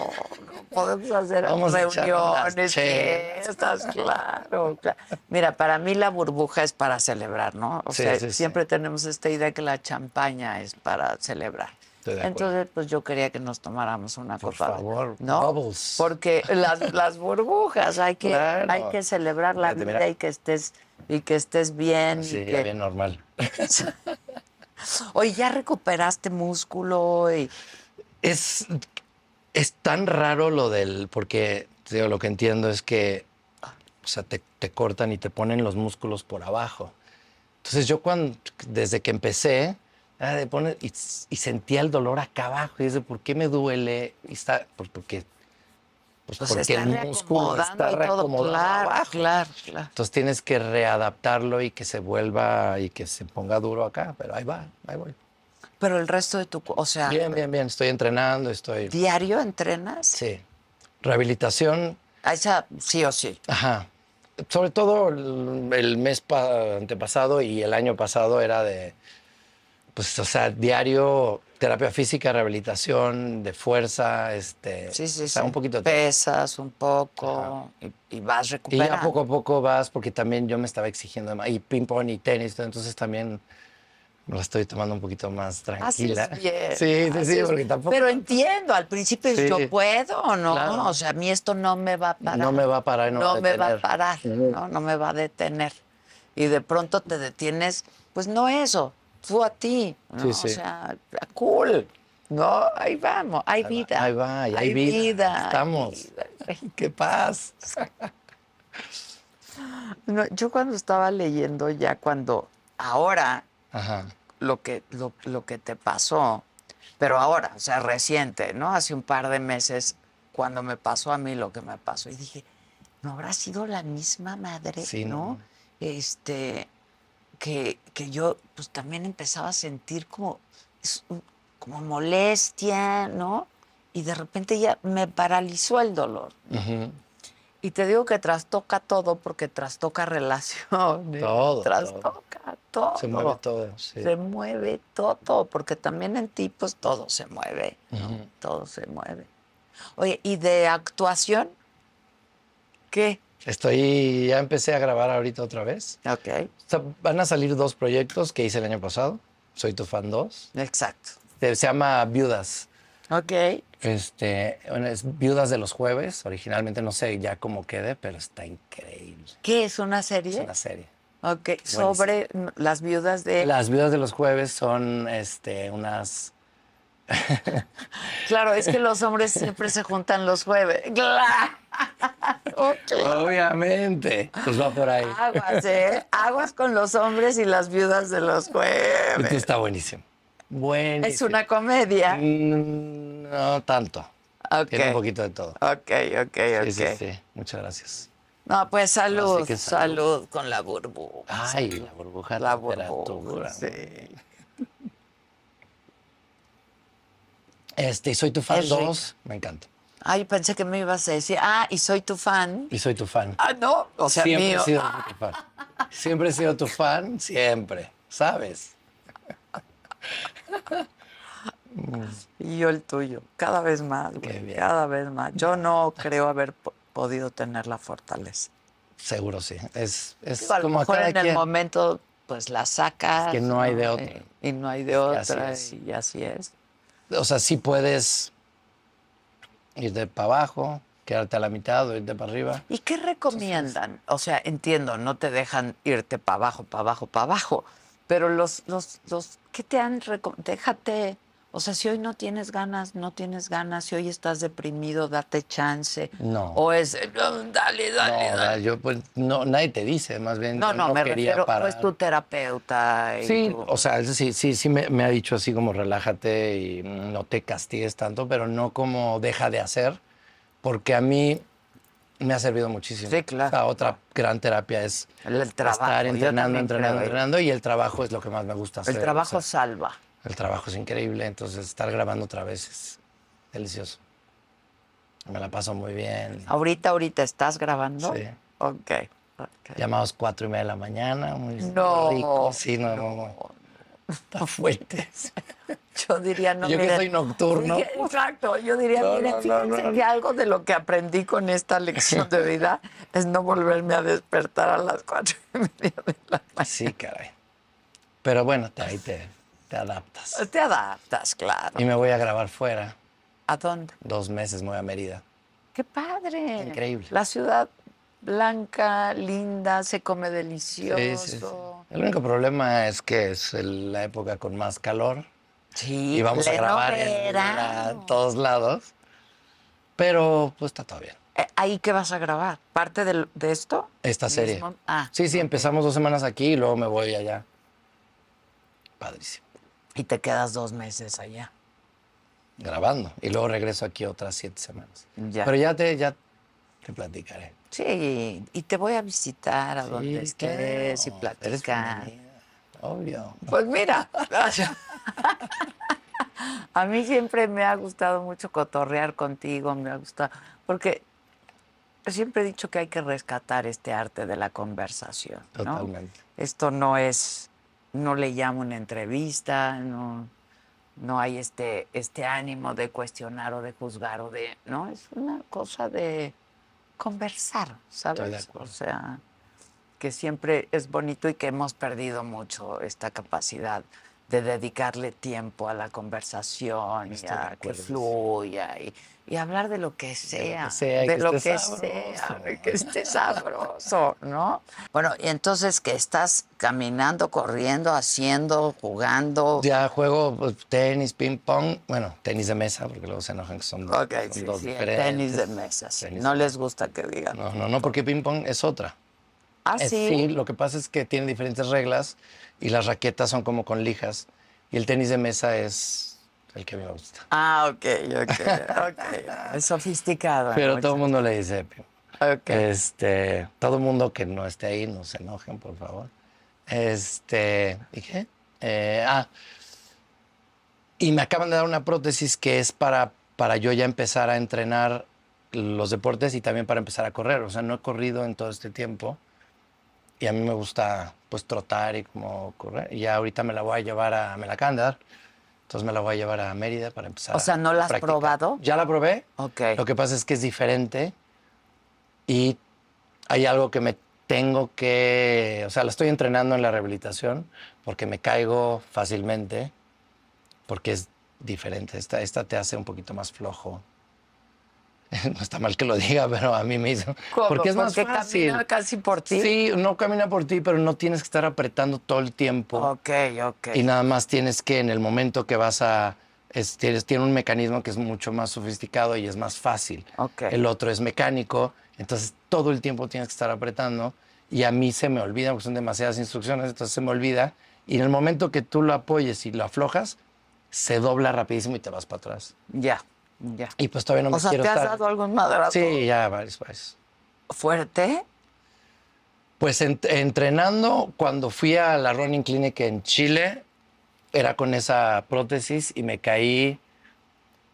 no podemos hacer reuniones, estás claro, Mira, para mí la burbuja es para celebrar, ¿no? O sea, siempre tenemos esta idea que la champaña es para celebrar. Entonces, pues yo quería que nos tomáramos una Por copa. Por favor, ¿no? Porque las, burbujas, hay que, hay que celebrar la vida y que estés, y que estés bien. Sí, bien normal. Oye, ya recuperaste músculo y es, es tan raro lo del, porque lo que entiendo es que te, cortan y te ponen los músculos por abajo. Entonces yo cuando, desde que empecé, ah, de y, sentía el dolor acá abajo, y dice, ¿por qué me duele? Y está, pues, porque, pues, pues, porque el músculo está reacomodado Claro, claro. Entonces tienes que readaptarlo y que se vuelva y que se ponga duro acá, pero ahí va, ahí voy. Pero el resto de tu, o sea... Bien, bien, bien. Estoy entrenando, estoy... ¿Diario entrenas? Sí. Rehabilitación. Ah, esa sí o sí. Ajá. Sobre todo el, mes antepasado y el año pasado era de, pues, o sea, diario terapia física, rehabilitación de fuerza, este, sí, sí, o sí. un poquito pesas un poco y, vas recuperando. Y ya poco a poco vas porque también yo me estaba exigiendo y ping pong y tenis, entonces también lo estoy tomando un poquito más ah, tranquila. Sí, sí, sí, porque tampoco. Pero entiendo, al principio yo puedo o no? O sea, a mí esto no me va a parar. No me va a parar no, me me va a parar, no, me va a detener. Y de pronto te detienes, pues no eso, tú a ti. O sea, cool. No, ahí vamos, hay vida. Ahí va, hay, vida. Estamos. Qué paz. yo cuando estaba leyendo ya cuando ahora lo, que, lo, que te pasó, pero ahora, o sea, reciente, ¿no? Hace un par de meses, cuando me pasó a mí lo que me pasó, y dije, ¿no habrá sido la misma madre, ¿no? Este, que, que, yo pues también empezaba a sentir como, como molestia, ¿no? Y de repente ya me paralizó el dolor. Y te digo que trastoca todo porque trastoca relaciones. Todo. Trastoca todo. Se mueve todo. Sí. Se mueve todo, porque también en ti, pues todo se mueve. Todo se mueve. Oye, ¿y de actuación? ¿Qué? Estoy, ya empecé a grabar ahorita otra vez. Ok. van a salir dos proyectos que hice el año pasado. Soy tu fan 2. Exacto. Se, se llama Viudas. Ok. Este, es Viudas de los Jueves, originalmente no sé ya cómo quede, pero está increíble. ¿Qué es una serie? Es una serie. Ok, sobre las viudas de... Las viudas de los jueves son este, unas... claro, es que los hombres siempre se juntan los jueves. Obviamente. Pues va por ahí. Aguas, ¿eh? Aguas con los hombres y las viudas de los jueves. está buenísimo. ¿Es una comedia? Mm, no tanto. Tiene un poquito de todo. Ok, ok, ok. Sí, sí, sí. Muchas gracias. No, pues salud, salud, con la burbuja. Ay, la burbuja. La burbuja, sí. Este, y soy tu fan dos me encanta. Ay, pensé que me ibas a decir, ah, y soy tu fan. Y soy tu fan. Ah, no, o sea, siempre He sido tu fan. Siempre he sido tu fan, siempre, ¿sabes? y yo el tuyo, cada vez más, cada vez más. Yo no creo haber podido tener la fortaleza. Seguro sí. Es, es a como mejor en el momento, pues la sacas. que no hay de otra. y no hay de otra, y así es. O sea, sí puedes irte para abajo, quedarte a la mitad o irte para arriba. ¿Y qué recomiendan? O sea, entiendo, no te dejan irte para abajo, para abajo, para abajo, pero los, los, los ¿qué te han recomendado? Déjate, o sea, si hoy no tienes ganas, no tienes ganas, si hoy estás deprimido, date chance. No. O es, dale, dale, no, Yo, pues, no, nadie te dice, más bien. No, no, me refiero, pues tu terapeuta. sí, o sea, sí, sí, sí me, ha dicho así como relájate y no te castigues tanto, pero no como deja de hacer, porque a mí me ha servido muchísimo. Sí, claro. otra gran terapia es el estar entrenando, entrenando, entrenando y el trabajo es lo que más me gusta hacer. El trabajo salva. El trabajo es increíble, entonces estar grabando otra vez es delicioso. Me la paso muy bien. Ahorita, ahorita, ¿estás grabando? Sí. Ok. okay. Llamados cuatro y media de la mañana, no, Sí, no. Está fuerte. Yo diría, no. Yo que soy nocturno. Exacto, yo diría, mire, fíjense que algo de lo que aprendí con esta lección de vida es no volverme a despertar a las cuatro y media de la mañana. Sí, caray. Pero bueno, te, ahí te, adaptas. Te adaptas, claro. Y me voy a grabar fuera. ¿A dónde? Dos meses me voy a Mérida. ¡Qué padre! Increíble. La ciudad blanca, linda, se come delicioso. El único problema es que es la época con más calor. Sí, y vamos a grabar en, todos lados. Pero pues está todo bien. Eh, ¿Ahí qué vas a grabar? ¿Parte de, esto? Esta serie. Ah. sí, sí, empezamos dos semanas aquí y luego me voy allá. Padrísimo. Y te quedas dos meses allá. Grabando. Y luego regreso aquí otras siete semanas. Pero ya te, ya te platicaré. Sí, y te voy a visitar a donde estés y platicar. Obvio. Pues mira. a mí siempre me ha gustado mucho cotorrear contigo, me ha gustado. Porque siempre he dicho que hay que rescatar este arte de la conversación. Totalmente. Esto no es. No le llamo una entrevista, no, no hay este, este ánimo de cuestionar o de juzgar o de. No, es una cosa de conversar, ¿sabes? O sea, que siempre es bonito y que hemos perdido mucho esta capacidad de dedicarle tiempo a la conversación que fluya y, hablar de lo que sea, de lo que sea, que, esté sabroso. ¿no? Bueno, y entonces que estás caminando, corriendo, haciendo, jugando. Ya juego pues, tenis, ping pong, bueno, tenis de mesa, porque luego se enojan que son, dos Tenis de mesa, no les gusta que digan. No, no, no, porque ping pong es otra. Ah, eh, sí. lo que pasa es que tiene diferentes reglas y las raquetas son como con lijas y el tenis de mesa es el que me gusta. Ah, ok, ok, es sofisticado. Pero todo el mundo le dice okay. Este, todo el mundo que no esté ahí, no se enojen, por favor. Este, ¿y qué? Eh, ah, y me acaban de dar una prótesis que es para, para yo ya empezar a entrenar los deportes y también para empezar a correr. O sea, no he corrido en todo este tiempo y a mí me gusta pues trotar y como correr. Y ahorita me la voy a llevar a, Melacándar. entonces me la voy a llevar a Mérida para empezar. O sea, ¿no la has probado? Ya la probé. Ok. Lo que pasa es que es diferente y hay algo que me tengo que, o sea, la estoy entrenando en la rehabilitación porque me caigo fácilmente, porque es diferente. Esta, esta te hace un poquito más flojo. no está mal que lo diga, pero a mí me hizo. Porque es más fácil. camina casi por ti. Sí, no camina por ti, pero no tienes que estar apretando todo el tiempo. Ok, ok. Y nada más tienes que, en el momento que vas a. tienes, tiene un mecanismo que es mucho más sofisticado y es más fácil. El otro es mecánico, entonces todo el tiempo tienes que estar apretando. Y a mí se me olvida, porque son demasiadas instrucciones, entonces se me olvida. Y en el momento que tú lo apoyes y lo aflojas, se dobla rapidísimo y te vas para atrás. Ya. Y pues todavía no me o sea, has algún madrazo? Sí, ya varios, varios. ¿Fuerte? Pues entrenando, cuando fui a la Running Clinic en Chile, era con esa prótesis y me caí,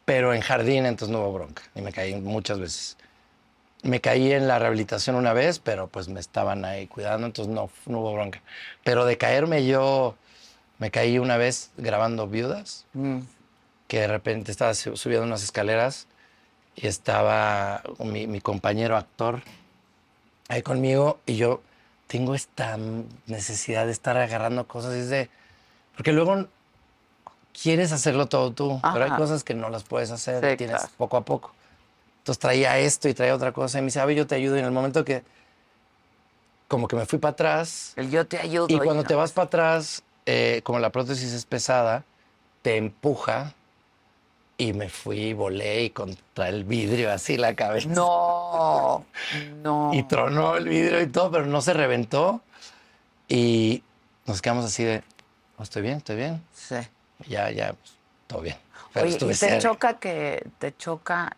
pero en jardín, entonces no hubo bronca. Y me caí muchas veces. Me caí en la rehabilitación una vez, pero pues me estaban ahí cuidando, entonces no, no hubo bronca. Pero de caerme yo, me caí una vez grabando viudas. Mm que de repente estaba subiendo unas escaleras y estaba mi, compañero actor ahí conmigo y yo tengo esta necesidad de estar agarrando cosas Porque luego quieres hacerlo todo tú, pero hay cosas que no las puedes hacer, tienes poco a poco. Entonces traía esto y traía otra cosa y me dice, a yo te ayudo. Y en el momento que como que me fui para atrás... El yo te ayudo. Y cuando te vas para atrás, eh, como la prótesis es pesada, te empuja y me fui, volé y contra el vidrio así la cabeza. No, no. Y tronó el vidrio y todo, pero no se reventó. Y nos quedamos así de, estoy bien, estoy bien. Sí. Ya, ya, pues, todo bien. Pero Oye, te choca que te choca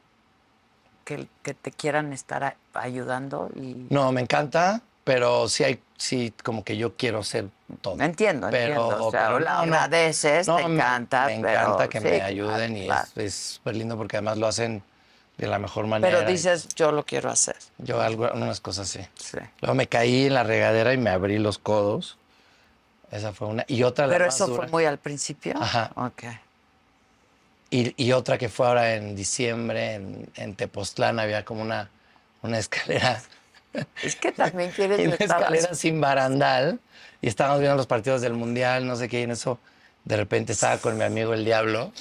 que, que te quieran estar ayudando No, me encanta pero sí hay, sí, como que yo quiero hacer todo. Entiendo, entiendo. O sea, pero agradeces, te me, Me encanta que me ayuden y es súper lindo porque además lo hacen de la mejor manera. Pero dices, yo lo quiero hacer. Yo algunas unas cosas sí. sí. Luego me caí en la regadera y me abrí los codos. Esa fue una. Y otra Pero eso fue muy al principio. Ajá. Ok. Y, otra que fue ahora en diciembre, en, en Tepoztlán, había como una, una escalera es que también quieres Una escalera sin barandal y estábamos viendo los partidos del Mundial, no sé qué, y en eso de repente estaba con mi amigo el Diablo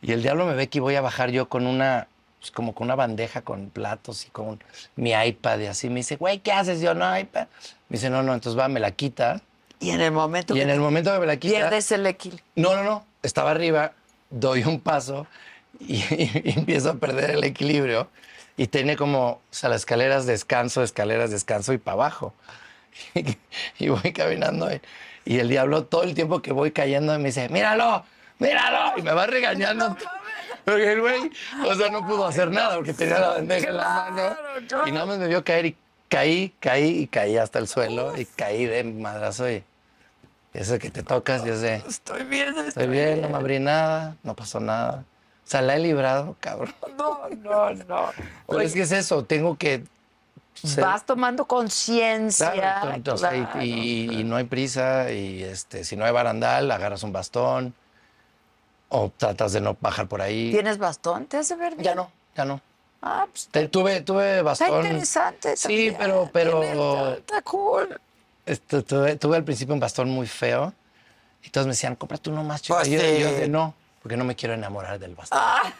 y el Diablo me ve que voy a bajar yo con una pues, como con una bandeja con platos y con mi iPad y así me dice, "Güey, ¿qué haces?" Yo, "No, iPad." Me dice, "No, no, entonces va, me la quita." Y en el momento y en el momento que me la quita pierdes el equilibrio. No, no, no, estaba arriba, doy un paso y empiezo a perder el equilibrio y tiene como, o las escaleras descanso, escaleras descanso y para abajo. Y, voy caminando y, el diablo todo el tiempo que voy cayendo me dice, míralo, míralo, y me va regañando. Porque el güey, o sea, no pudo hacer nada porque tenía la bandeja en la mano. Y nada más me vio caer y caí, caí y caí hasta el suelo y caí de madrazo y eso que te tocas, yo de... Estoy bien, estoy, bien, no me abrí nada, no pasó nada. O sea, la he librado, cabrón. No, no, no. Pero es que es eso, tengo que... Vas tomando conciencia. y, no hay prisa, y este, si no hay barandal, agarras un bastón o tratas de no bajar por ahí. ¿Tienes bastón? ¿Te hace ver Ya no, ya no. Ah, pues, tuve, tuve bastón. Está interesante. Sí, pero... pero está cool. Este, tuve, tuve, al principio un bastón muy feo y todos me decían, cómprate uno más chico. yo, no porque no me quiero enamorar del bastón. ¡Ah!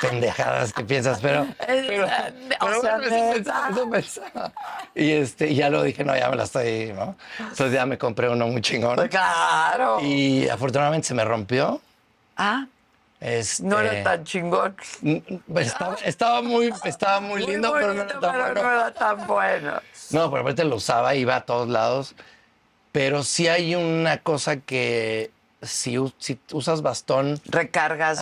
pendejadas que piensas, pero. pero, o sea, pensaba, pensaba. Y este, ya lo dije, no, ya me la estoy, ¿no? Entonces ya me compré uno muy chingón. claro. Y afortunadamente se me rompió. Ah. Este, no era tan chingón. Estaba, muy, estaba muy, lindo, pero, no era, tan bueno. no era tan bueno. No, pero aparte lo usaba, iba a todos lados. Pero sí hay una cosa que si, usas bastón. Recargas,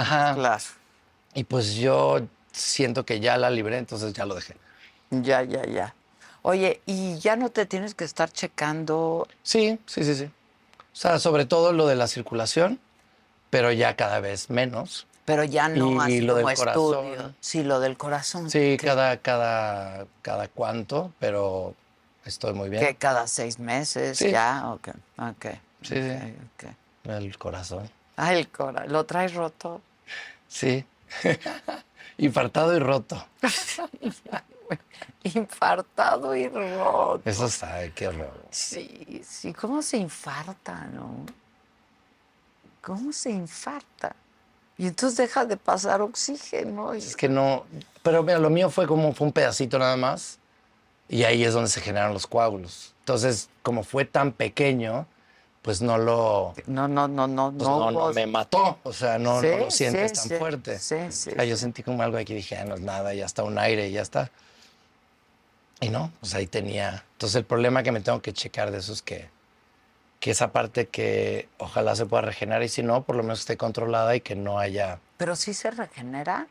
Y pues yo siento que ya la libré, entonces ya lo dejé. Ya, ya, ya. Oye, ¿y ya no te tienes que estar checando? Sí, sí, sí, sí. O sea, sobre todo lo de la circulación, pero ya cada vez menos. Pero ya no más lo como estudio. Sí, lo del corazón. Sí, cada, cada, cada cuánto, pero estoy muy bien. Que cada seis meses ya, ok, ok. Sí, sí. Okay. El corazón. Ah, el corazón. ¿Lo traes roto? Sí. Infartado y roto. Infartado y roto. Eso está, qué Sí, sí. ¿Cómo se infarta, no? ¿Cómo se infarta? Y entonces deja de pasar oxígeno. Es que no. Pero mira, lo mío fue como fue un pedacito nada más. Y ahí es donde se generaron los coágulos. Entonces, como fue tan pequeño, pues no lo. No, no, no, no. Pues no, no, me mató. O sea, no, lo sientes tan fuerte. Sí, sí. O sea, yo sentí como algo aquí, dije, ah, no es nada, ya está un aire, ya está. Y no, pues ahí tenía. Entonces, el problema que me tengo que checar de eso es que, que esa parte que ojalá se pueda regenerar y si no, por lo menos esté controlada y que no haya. Pero sí se regenera.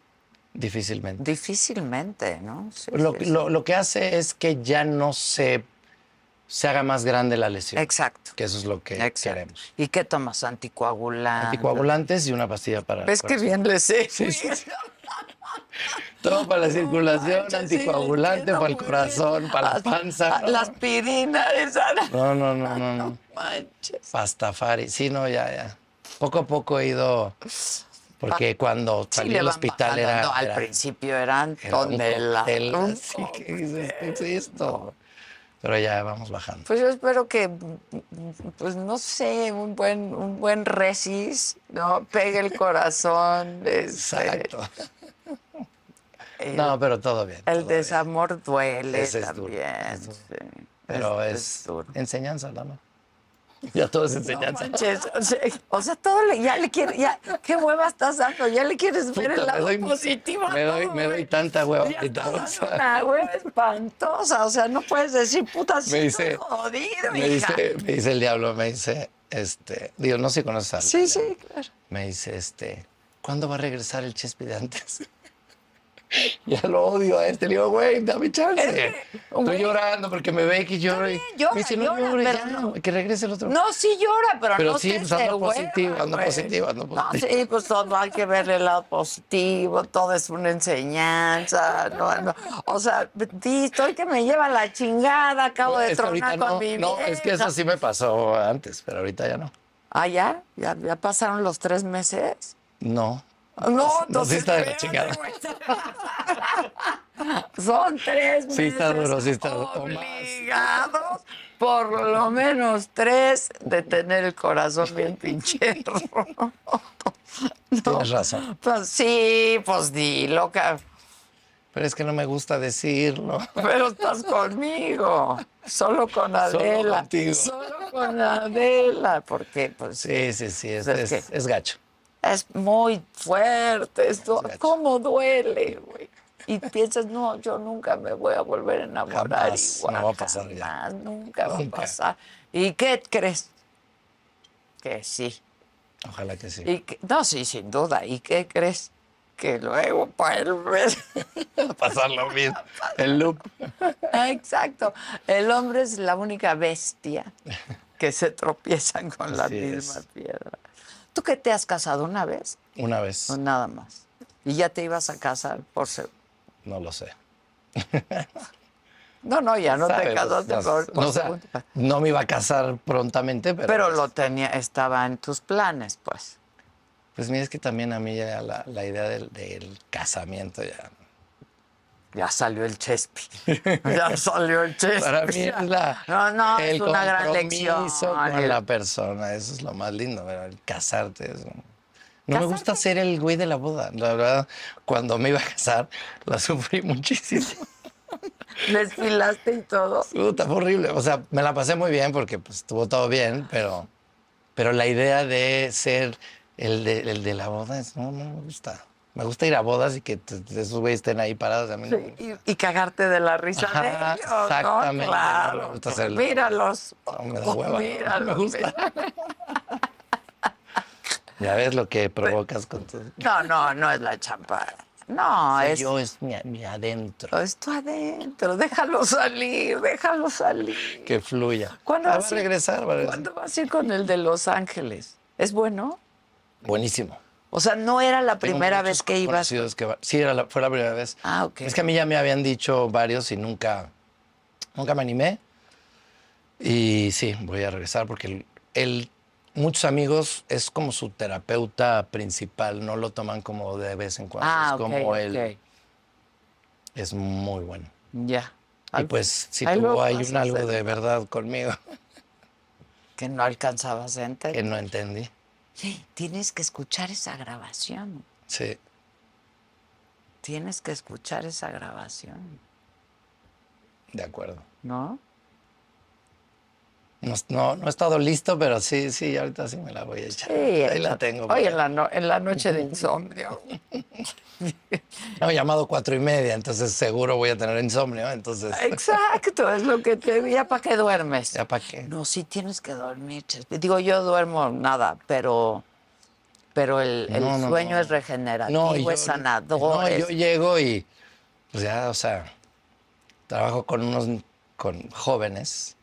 Difícilmente. Difícilmente, ¿no? Sí, lo, Lo, lo, que hace es que ya no se se haga más grande la lesión. Exacto. Que eso es lo que queremos. ¿Y qué tomas? Anticoagulantes. Anticoagulantes y una pastilla para. ¿Ves que bien le sé? Todo para la circulación, anticoagulante, para el corazón, para la panza. las pirinas La No, no, no, no. No manches. Pastafari. Sí, no, ya, ya. Poco a poco he ido. Porque ah, cuando salí del hospital era, al principio eran toneladas. que sí, ¿qué es esto? pero ya vamos bajando. Pues yo espero que, pues no sé, un buen, un buen resis, ¿no? Pegue el corazón. Este, Exacto. no, pero todo bien. El desamor duele también. Pero es, enseñanza, dama. Ya todos es enseñanza. o, sea, todo le, ya le quiere ya, qué hueva estás dando, ya le quieres ver el lado positivo. Me doy, tanta hueva. Una hueva espantosa, o sea, no puedes decir, puta, me dice, jodido, me hija. Dice, me dice el diablo, me dice, este, digo, no sé si conoces a Sí, sí, claro. Me dice, este, ¿cuándo va a regresar el Chespi de antes? ya lo odio a este. Le digo, güey, dame chance. Estoy llorando porque me ve que lloro. Y llora, me no llora, ya, que regrese el otro. No, sí llora, pero, pero sí, pues ando positivo, ando positivo, ando positivo. No, sí, pues todo hay que ver el lado positivo, todo es una enseñanza. O sea, estoy que me lleva la chingada, acabo de tronar con mi No, es que eso sí me pasó antes, pero ahorita ya no. ¿Ah, ya? ¿Ya, ya pasaron los tres meses? No, no, entonces. está de la chingada. Son tres meses. Sí, está duro, sí está Obligados, por lo menos tres, de tener el corazón bien pinche Tienes razón. Pues sí, pues di, loca. Pero es que no me gusta decirlo. Pero estás conmigo. Solo con Adela. Solo, contigo. Solo con Adela. Porque, pues. Sí, sí, sí. Pues es, es gacho es muy fuerte, esto, ¿cómo duele, güey? Y piensas, no, yo nunca me voy a volver a enamorar igual. No va a pasar Nunca va a pasar. ¿Y qué crees? Que sí. Ojalá que sí. no, sí, sin duda. ¿Y qué crees? Que luego pues, pues, va a pasar lo mismo. El loop. Ah, exacto. El hombre es la única bestia que se tropiezan con la misma piedra. ¿Tú qué? te has casado una vez? Una vez. nada más. ¿Y ya te ibas a casar por ser... No lo sé. no, no, ya no te casaste por, no, o no me iba a casar prontamente, pero... Pero pues lo tenía, estaba en tus planes, pues. Pues mira, es que también a mí ya la, idea del casamiento ya ya salió el Chespi. Ya salió el Chespi. Para mí es la, no, no, es una gran lección. con la persona, eso es lo más lindo, pero el casarte No me gusta ser el güey de la boda. La verdad, cuando me iba a casar, la sufrí muchísimo. ¿Desfilaste y todo? Puta, fue horrible. O sea, me la pasé muy bien porque pues, estuvo todo bien, pero, pero la idea de ser el de, el de la boda es, no me gusta. Me gusta ir a bodas y que esos güeyes estén ahí parados. A Y, cagarte de la risa de Exactamente. Míralos. Míralos. ya ves lo que provocas con tu... No, no, no es la champa. No, es. Yo es mi, adentro. Es tu adentro. Déjalo salir, déjalo salir. Que fluya. Ah, regresar? ¿Cuándo vas a ir con el de Los Ángeles? ¿Es bueno? Buenísimo. O sea, no era la primera vez que ibas. sí, era fue la primera vez. Ah, ok. Es que a mí ya me habían dicho varios y nunca, nunca me animé. Y sí, voy a regresar porque él, muchos amigos es como su terapeuta principal, no lo toman como de vez en cuando. Ah, como él. Es muy bueno. Ya. Y pues si tuvo ahí algo de verdad conmigo que no alcanzabas a entender. que no entendí. Sí, tienes que escuchar esa grabación. Sí. Tienes que escuchar esa grabación. De acuerdo. ¿No? No, no, he estado listo, pero sí, sí, ahorita sí me la voy a echar. Sí, Ahí la tengo. Hoy en la, noche de insomnio. he llamado cuatro y media, entonces seguro voy a tener insomnio, entonces. Exacto, es lo que te... ¿Ya para qué duermes? ¿Ya para qué? No, sí tienes que dormir. Digo, yo duermo nada, pero... Pero el, sueño es regenerativo, es sanador. No, yo llego y, pues ya, o sea, trabajo con unos con jóvenes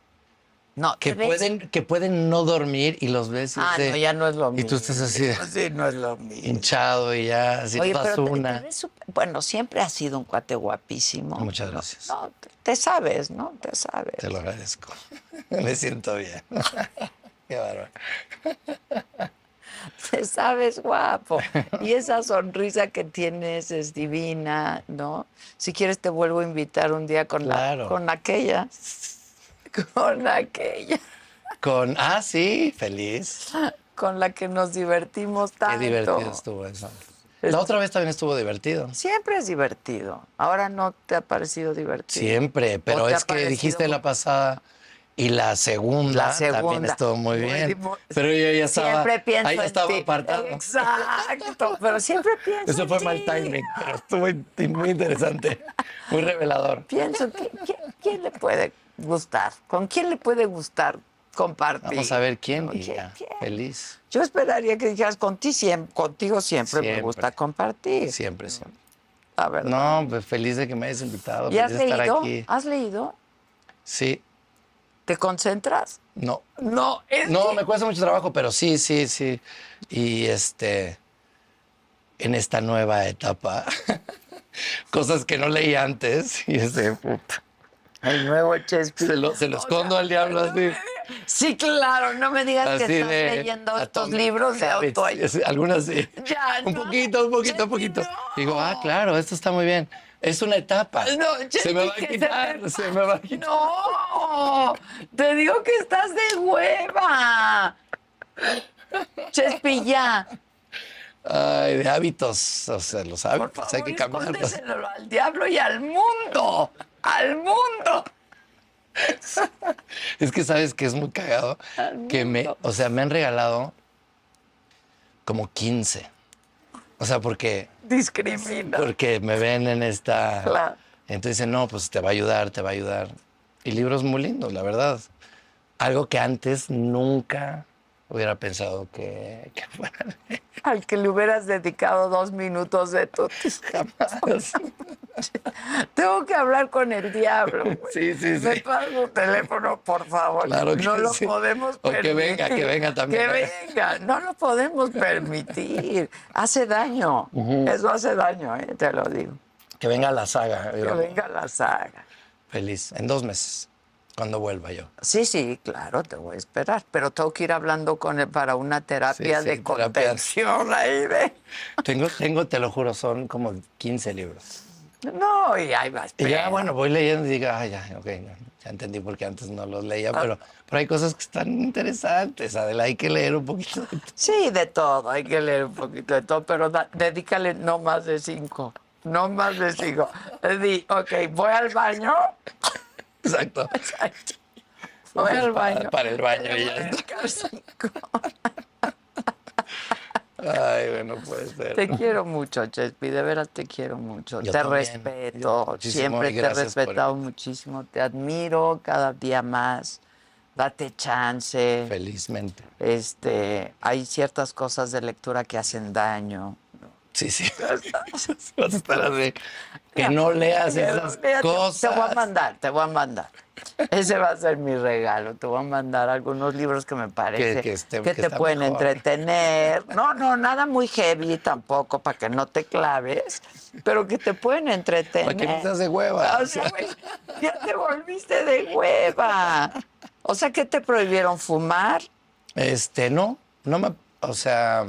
no, que pueden, que pueden no dormir y los ves. Y ah, es tú estás así. Sí, no es lo mismo. Hinchado y ya, así Oye, una. bueno, siempre ha sido un cuate guapísimo. Muchas gracias. te, sabes, ¿no? Te sabes. Te lo agradezco. Me siento bien. Qué bárbaro. Te sabes guapo. Y esa sonrisa que tienes es divina, ¿no? Si quieres te vuelvo a invitar un día con, la, con aquella. Con aquella. Con, ah, sí, feliz. Con la que nos divertimos tanto. Qué divertido estuvo eso. La otra vez también estuvo divertido. Siempre es divertido. Ahora no te ha parecido divertido. Siempre, pero es que dijiste la pasada y la segunda, también estuvo muy, bien. pero yo ya estaba. Siempre Ahí estaba apartado. Exacto, pero siempre pienso. Eso fue mal timing, pero estuvo muy interesante, muy revelador. Pienso, ¿quién, quién le puede gustar. ¿Con quién le puede gustar compartir? Vamos a ver quién, Feliz. Yo esperaría que dijeras, contigo siempre, contigo siempre, me gusta compartir. Siempre, siempre. a ver No, pues feliz de que me hayas invitado. ¿Y has leído? Estar aquí. ¿Has leído? Sí. ¿Te concentras? No. No, No, me cuesta mucho trabajo, pero sí, sí, sí. Y este. En esta nueva etapa. cosas que no leí antes. Y ese puta. El nuevo Chespi. Se, lo, se los oh, condo al diablo así. Sí, claro, no me digas que estás leyendo estos libros de autoayuda. Algunas sí. Ya, un poquito, un poquito, un poquito. Digo, ah, claro, esto está muy bien. Es una etapa. No, se me va a quitar, se, me va a quitar. No, te digo que estás de hueva. Chespi, ya. Ay, de hábitos, o sea, los hábitos Por favor, hay que cambiarlos. al diablo y al mundo al mundo. es que sabes que es muy cagado. Que me, o sea, me han regalado como 15. O sea, porque. Discrimina. Porque me ven en esta. Claro. Entonces dicen, no, pues te va a ayudar, te va a ayudar. Y libros muy lindos, la verdad. Algo que antes nunca hubiera pensado que, Al que le hubieras dedicado dos minutos de tus Jamás. Tengo que hablar con el diablo. Sí, sí, sí. Me pago teléfono, por favor. Claro que no lo podemos permitir. que venga, que venga también. Que venga. No lo podemos permitir. Hace daño. Eso hace daño, eh, te lo digo. Que venga la saga. Que venga la saga. Feliz. En dos meses cuando vuelva yo. Sí, sí, claro, te voy a esperar, pero tengo que ir hablando con él para una terapia de contención ahí Tengo, tengo, te lo juro, son como 15 libros. No, y hay más. Y ya, bueno, voy leyendo y digo, ah, ya, ok, ya entendí porque antes no los leía, ah. pero, pero hay cosas que están interesantes, Adela, hay que leer un poquito. Sí, de todo, hay que leer un poquito de todo, pero dedícale no más de cinco, no más de cinco. Di, ok, voy al baño. Exacto. baño. Para, el baño y ya Ay, bueno, puede ser. Te quiero mucho, Chespi, de veras te quiero mucho. te respeto, siempre te he respetado muchísimo, te admiro cada día más. Date chance. Felizmente. Este, hay ciertas cosas de lectura que hacen daño. Sí, sí. Vas a que no leas esas cosas. Te, voy a mandar, te voy a mandar. Ese va a ser mi regalo. Te voy a mandar algunos libros que me parece que, este, te pueden entretener. No, no, nada muy heavy tampoco para que no te claves, pero que te pueden entretener. Para que no de hueva. O ya te volviste de hueva. O sea, ¿qué te prohibieron fumar? Este, no, no me, o sea,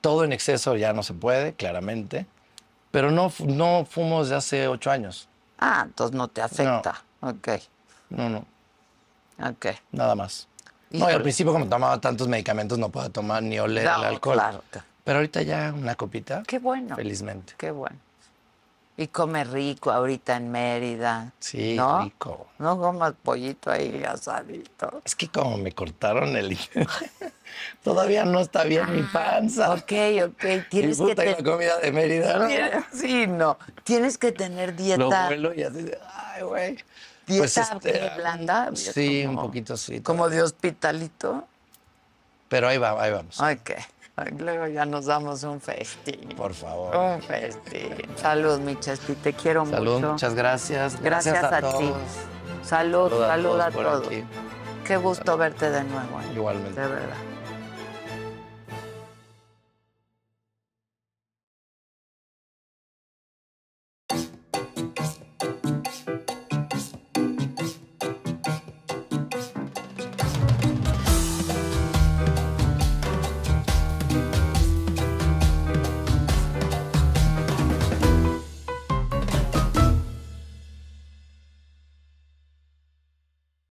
todo en exceso ya no se puede, claramente. Pero no, no fumo desde hace ocho años. Ah, entonces no te afecta. okay Ok. No, no. Ok. Nada más. No, y al principio como tomaba tantos medicamentos no podía tomar ni oler el alcohol. Claro. Pero ahorita ya una copita. Qué bueno. Felizmente. Qué bueno. Y come rico ahorita en Mérida. Sí, rico. No comas pollito ahí asadito. Es que como me cortaron el... Todavía no está bien mi ah, panza. Ok, ok. Tienes que tener la comida de Mérida, ¿no? Sí, no. Tienes que tener dieta... Lo vuelo y así... Ay, güey. ¿Dieta pues este, blanda? Ah, sí, un poquito sí. ¿Como de hospitalito? Pero ahí va, ahí vamos. Okay. Luego ya nos damos un festín. Por favor. Un festín. Salud, mi te quiero mucho. Salud, muchas gracias. Gracias, a, ti. Salud, salud, a todos. Qué gusto verte de nuevo. ¿eh? Igualmente. De verdad.